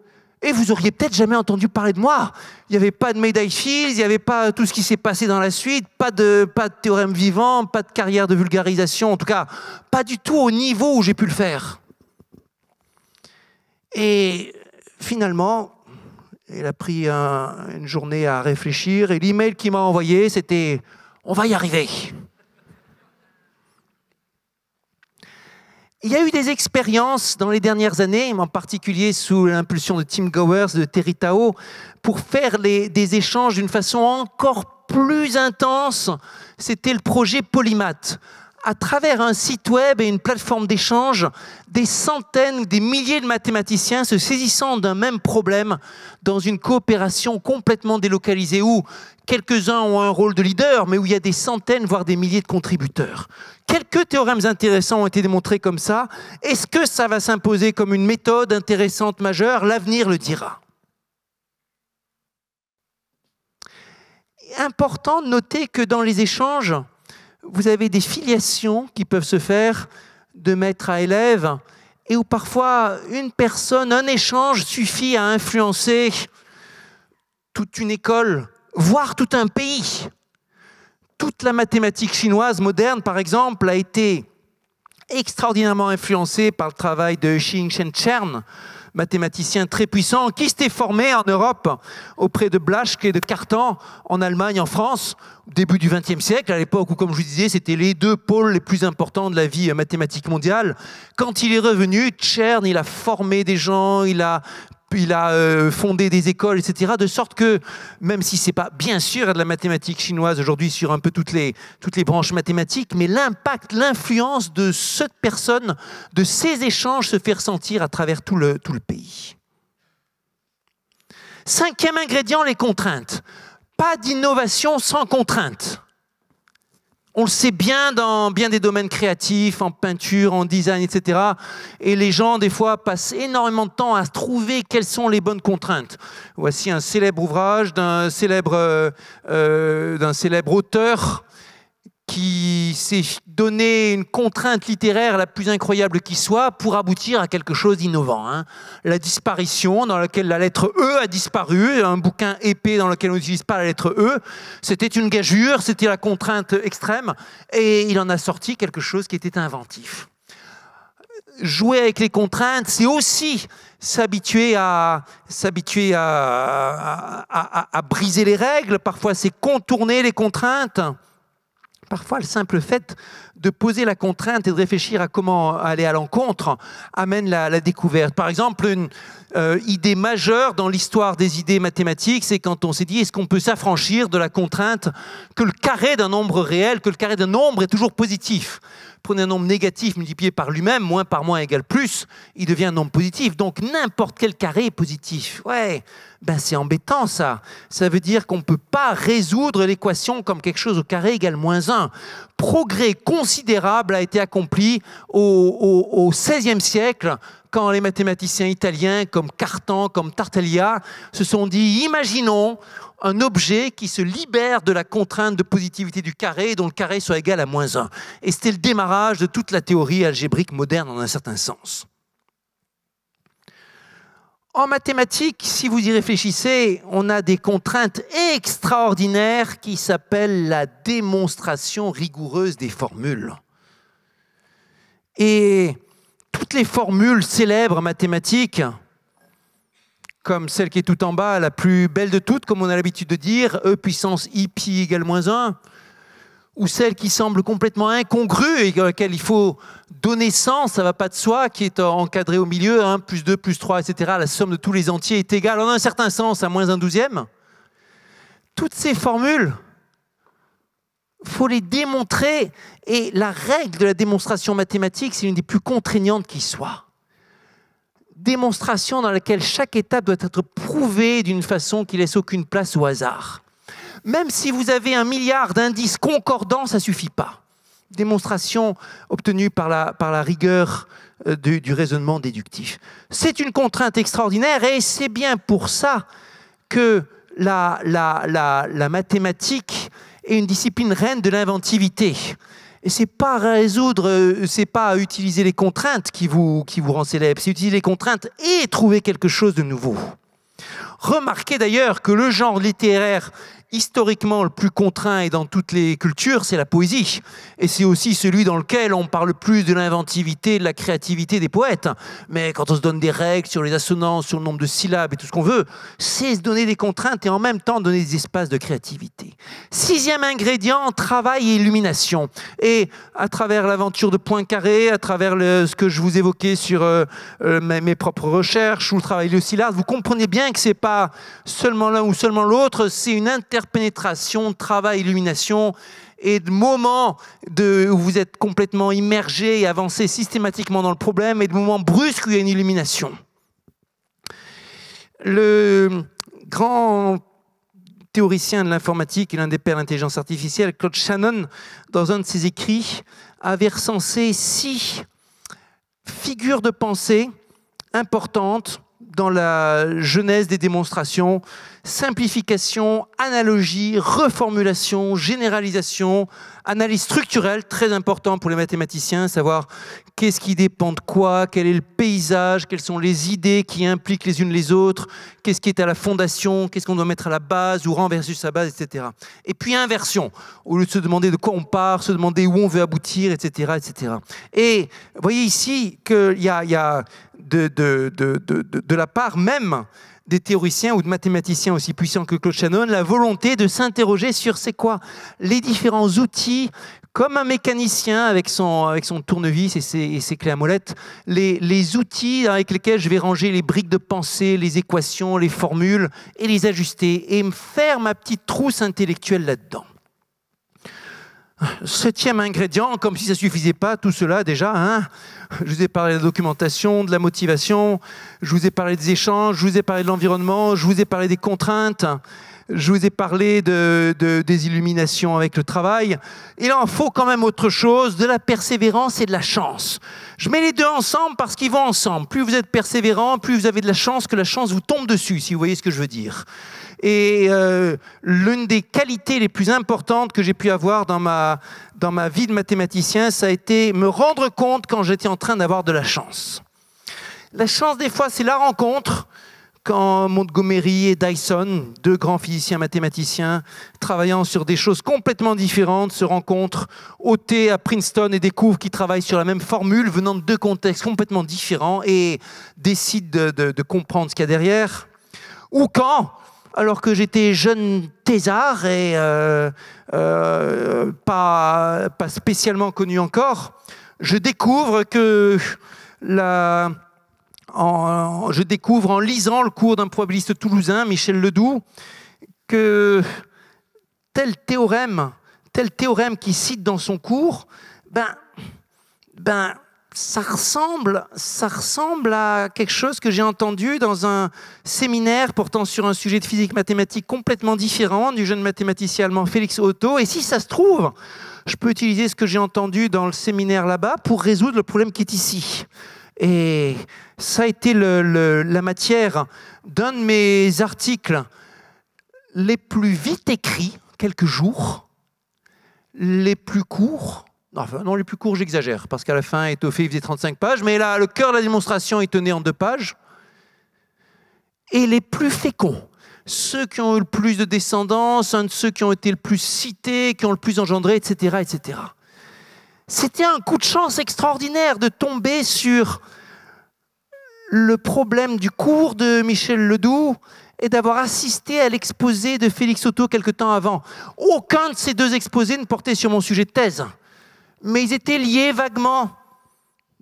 et vous auriez peut-être jamais entendu parler de moi. Il n'y avait pas de médaille Fields, il n'y avait pas tout ce qui s'est passé dans la suite, pas de, pas de théorème vivant, pas de carrière de vulgarisation, en tout cas, pas du tout au niveau où j'ai pu le faire. Et finalement, il a pris une journée à réfléchir, et l'email qu'il m'a envoyé, c'était On va y arriver. Il y a eu des expériences dans les dernières années, en particulier sous l'impulsion de Tim Gowers, de Terry Tao, pour faire des échanges d'une façon encore plus intense. C'était le projet Polymath à travers un site web et une plateforme d'échange, des centaines, des milliers de mathématiciens se saisissant d'un même problème dans une coopération complètement délocalisée où quelques-uns ont un rôle de leader, mais où il y a des centaines, voire des milliers de contributeurs. Quelques théorèmes intéressants ont été démontrés comme ça. Est-ce que ça va s'imposer comme une méthode intéressante majeure L'avenir le dira. Important de noter que dans les échanges, vous avez des filiations qui peuvent se faire de maître à élève, et où parfois une personne, un échange suffit à influencer toute une école, voire tout un pays. Toute la mathématique chinoise moderne, par exemple, a été extraordinairement influencée par le travail de Xing Chen Chern, mathématicien très puissant, qui s'était formé en Europe auprès de Blaschke et de Cartan, en Allemagne, en France, au début du XXe siècle, à l'époque où, comme je vous disais, c'était les deux pôles les plus importants de la vie mathématique mondiale. Quand il est revenu, Tchern, il a formé des gens, il a il a euh, fondé des écoles, etc. De sorte que, même si ce n'est pas bien sûr de la mathématique chinoise aujourd'hui sur un peu toutes les, toutes les branches mathématiques, mais l'impact, l'influence de cette personne, de ces échanges se fait ressentir à travers tout le, tout le pays. Cinquième ingrédient, les contraintes. Pas d'innovation sans contraintes. On le sait bien dans bien des domaines créatifs, en peinture, en design, etc. Et les gens, des fois, passent énormément de temps à trouver quelles sont les bonnes contraintes. Voici un célèbre ouvrage d'un célèbre, euh, euh célèbre auteur qui s'est donné une contrainte littéraire la plus incroyable qui soit pour aboutir à quelque chose d'innovant. Hein. La disparition, dans laquelle la lettre E a disparu, un bouquin épais dans lequel on n'utilise pas la lettre E, c'était une gageure, c'était la contrainte extrême, et il en a sorti quelque chose qui était inventif. Jouer avec les contraintes, c'est aussi s'habituer à à briser les règles. Parfois, c'est contourner les contraintes. Parfois, le simple fait de poser la contrainte et de réfléchir à comment aller à l'encontre amène la, la, découverte. Par exemple, une euh, idée majeure dans l'histoire des idées mathématiques, c'est quand on s'est dit est-ce qu'on peut s'affranchir de la contrainte que le carré d'un nombre réel, que le carré d'un nombre est toujours positif Prenez un nombre négatif multiplié par lui-même, moins par moins égale plus, il devient un nombre positif. Donc n'importe quel carré est positif. Ouais, ben c'est embêtant ça. Ça veut dire qu'on ne peut pas résoudre l'équation comme quelque chose au carré égale moins 1 progrès considérable a été accompli au XVIe siècle quand les mathématiciens italiens comme Cartan, comme Tartaglia se sont dit imaginons un objet qui se libère de la contrainte de positivité du carré dont le carré soit égal à moins 1. Et c'était le démarrage de toute la théorie algébrique moderne en un certain sens. En mathématiques, si vous y réfléchissez, on a des contraintes extraordinaires qui s'appellent la démonstration rigoureuse des formules. Et toutes les formules célèbres mathématiques, comme celle qui est tout en bas, la plus belle de toutes, comme on a l'habitude de dire, e puissance i pi égale moins 1, ou celle qui semble complètement incongrue et à laquelle il faut donner sens, ça va pas de soi, qui est encadré au milieu, 1 hein, plus 2 plus 3, etc. La somme de tous les entiers est égale, en un certain sens, à moins un douzième. Toutes ces formules, faut les démontrer et la règle de la démonstration mathématique, c'est l'une des plus contraignantes qui soit. Démonstration dans laquelle chaque étape doit être prouvée d'une façon qui laisse aucune place au hasard. Même si vous avez un milliard d'indices concordants, ça ne suffit pas. Démonstration obtenue par la, par la rigueur euh, du, raisonnement déductif. C'est une contrainte extraordinaire et c'est bien pour ça que la, la, la, la mathématique est une discipline reine de l'inventivité. Et c'est pas résoudre, euh, c'est pas utiliser les contraintes qui vous, qui vous rend célèbre, c'est utiliser les contraintes et trouver quelque chose de nouveau. Remarquez d'ailleurs que le genre littéraire historiquement le plus contraint et dans toutes les cultures, c'est la poésie. Et c'est aussi celui dans lequel on parle plus de l'inventivité, de la créativité des poètes. Mais quand on se donne des règles sur les assonances, sur le nombre de syllabes et tout ce qu'on veut, c'est se donner des contraintes et en même temps donner des espaces de créativité. Sixième ingrédient, travail et illumination. Et à travers l'aventure de Poincaré, à travers ce que je vous évoquais sur euh, euh, mes, propres recherches ou le travail de Silas, vous comprenez bien que c'est pas seulement l'un ou seulement l'autre, c'est une inter pénétration, travail, illumination et de moments où vous êtes complètement immergé et avancé systématiquement dans le problème et de moments brusques où il y a une illumination. Le grand théoricien de l'informatique et l'un des pères de l'intelligence artificielle, Claude Shannon, dans un de ses écrits, avait recensé six figures de pensée importantes dans la genèse des démonstrations simplification, analogie, reformulation, généralisation, analyse structurelle, très important pour les mathématiciens, savoir qu'est-ce qui dépend de quoi, quel est le paysage, quelles sont les idées qui impliquent les unes les autres, qu'est-ce qui est à la fondation, qu'est-ce qu'on doit mettre à la base ou renverser sa base, etc. Et puis inversion, au lieu de se demander de quoi on part, se demander où on veut aboutir, etc. etc. Et vous voyez ici qu'il y a, de la part même des théoriciens ou de mathématiciens aussi puissants que Claude Shannon, la volonté de s'interroger sur c'est quoi les différents outils, comme un mécanicien avec son, avec son tournevis et ses, clés à molette, les, les outils avec lesquels je vais ranger les briques de pensée, les équations, les formules, et les ajuster, et me faire ma petite trousse intellectuelle là-dedans. Septième ingrédient, comme si ça ne suffisait pas, tout cela déjà. Hein. je vous ai parlé de la documentation, de la motivation, je vous ai parlé des échanges, je vous ai parlé de l'environnement, je vous ai parlé des contraintes, je vous ai parlé de, de, des illuminations avec le travail. Il en faut quand même autre chose, de la persévérance et de la chance. Je mets les deux ensemble parce qu'ils vont ensemble. Plus vous êtes persévérant, plus vous avez de la chance que la chance vous tombe dessus, si vous voyez ce que je veux dire. Et euh, l'une des qualités les plus importantes que j'ai pu avoir dans ma, dans ma vie de mathématicien, ça a été me rendre compte quand j'étais en train d'avoir de la chance. La chance, des fois, c'est la rencontre. Quand Montgomery et Dyson, deux grands physiciens mathématiciens, travaillant sur des choses complètement différentes, se rencontrent au thé à Princeton et découvrent qu'ils travaillent sur la même formule venant de deux contextes complètement différents et décident de comprendre ce qu'il y a derrière. Ou quand alors que j'étais jeune thésard et euh, euh, pas, pas spécialement connu encore, je découvre que en, je découvre en lisant le cours d'un probabiliste toulousain, Michel Ledoux, que tel théorème, tel théorème qu'il cite dans son cours, ben, ben, ça ressemble, ça ressemble à quelque chose que j'ai entendu dans un séminaire portant sur un sujet de physique mathématique complètement différent du jeune mathématicien allemand Félix Otto. Et si ça se trouve, je peux utiliser ce que j'ai entendu dans le séminaire là-bas pour résoudre le problème qui est ici. Et ça a été la matière d'un de mes articles les plus vite écrits, quelques jours, les plus courts, non, les plus courts, j'exagère, parce qu'à la fin, étoffé, il faisait 35 pages, mais là, le cœur de la démonstration, est tenu en deux pages. Et les plus féconds, ceux qui ont eu le plus de descendance, un de ceux qui ont été le plus cités, qui ont le plus engendré, etc. etc. C'était un coup de chance extraordinaire de tomber sur le problème du cours de Michel Ledoux et d'avoir assisté à l'exposé de Félix Otto quelque temps avant. Aucun de ces deux exposés ne portait sur mon sujet de thèse mais ils étaient liés vaguement.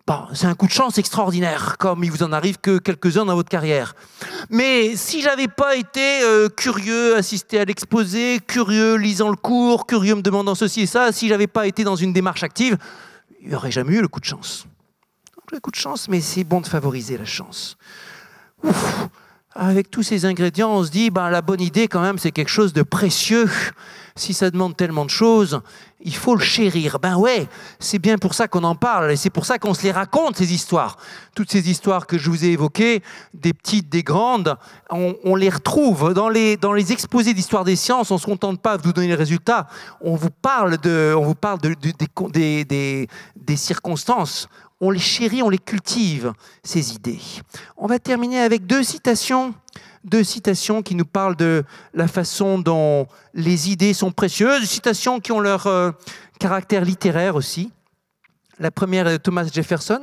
Bon, bah, c'est un coup de chance extraordinaire, comme il vous en arrive que quelques-uns dans votre carrière. Mais si j'avais pas été euh, curieux, assisté à l'exposé, curieux, lisant le cours, curieux, me demandant ceci et ça, si j'avais pas été dans une démarche active, il n'y aurait jamais eu le coup de chance. Donc, le coup de chance, mais c'est bon de favoriser la chance. Ouf, avec tous ces ingrédients, on se dit, ben, la bonne idée, quand même, c'est quelque chose de précieux. Si ça demande tellement de choses, il faut le chérir. Ben ouais, c'est bien pour ça qu'on en parle et c'est pour ça qu'on se les raconte, ces histoires. Toutes ces histoires que je vous ai évoquées, des petites, des grandes, on, les retrouve dans les, exposés d'histoire des sciences. On ne se contente pas de vous donner les résultats. On vous parle, de, on vous parle des circonstances on les chérit, on les cultive, ces idées. On va terminer avec deux citations, deux citations qui nous parlent de la façon dont les idées sont précieuses, citations qui ont leur euh, caractère littéraire aussi. La première est de Thomas Jefferson.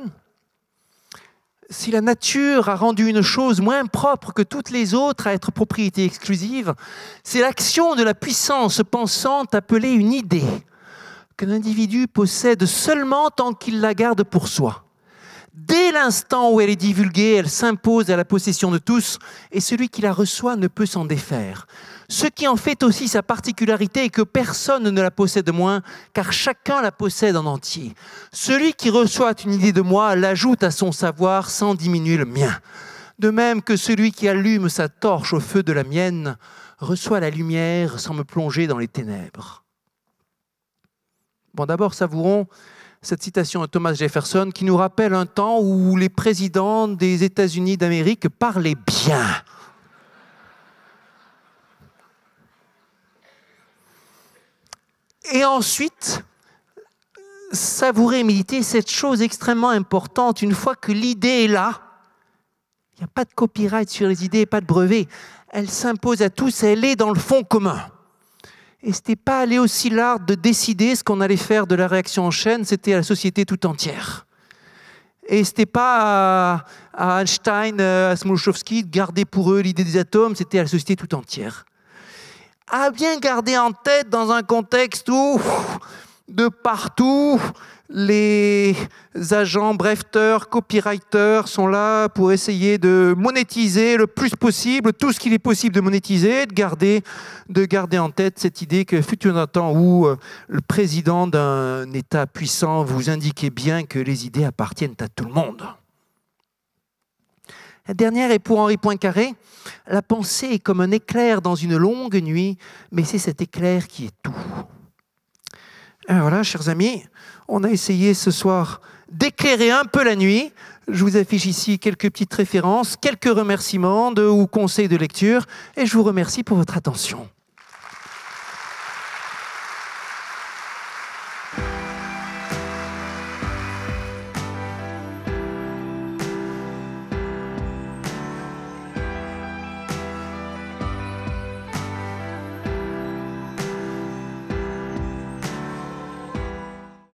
Si la nature a rendu une chose moins propre que toutes les autres à être propriété exclusive, c'est l'action de la puissance pensante appelée une idée qu'un individu possède seulement tant qu'il la garde pour soi. Dès l'instant où elle est divulguée, elle s'impose à la possession de tous, et celui qui la reçoit ne peut s'en défaire. Ce qui en fait aussi sa particularité est que personne ne la possède moins, car chacun la possède en entier. Celui qui reçoit une idée de moi l'ajoute à son savoir sans diminuer le mien. De même que celui qui allume sa torche au feu de la mienne reçoit la lumière sans me plonger dans les ténèbres. Bon, d'abord, savourons cette citation de Thomas Jefferson qui nous rappelle un temps où les présidents des États-Unis d'Amérique parlaient bien. Et ensuite, savourer et méditer cette chose extrêmement importante. Une fois que l'idée est là, il n'y a pas de copyright sur les idées, pas de brevet. Elle s'impose à tous, elle est dans le fond commun. Et ce n'était pas aller aussi l'art de décider ce qu'on allait faire de la réaction en chaîne, c'était à la société tout entière. Et ce n'était pas à, Einstein, euh, à Smolchowski de garder pour eux l'idée des atomes, c'était à la société tout entière. À bien garder en tête dans un contexte où, de partout, les agents breveteurs, copywriters sont là pour essayer de monétiser le plus possible tout ce qu'il est possible de monétiser, de garder, de garder en tête cette idée que futur un temps où le président d'un État puissant vous indiquait bien que les idées appartiennent à tout le monde. La dernière est pour Henri Poincaré. La pensée est comme un éclair dans une longue nuit, mais c'est cet éclair qui est tout. Alors euh, voilà, chers amis, on a essayé ce soir d'éclairer un peu la nuit. Je vous affiche ici quelques petites références, quelques remerciements ou conseils de lecture, et je vous remercie pour votre attention.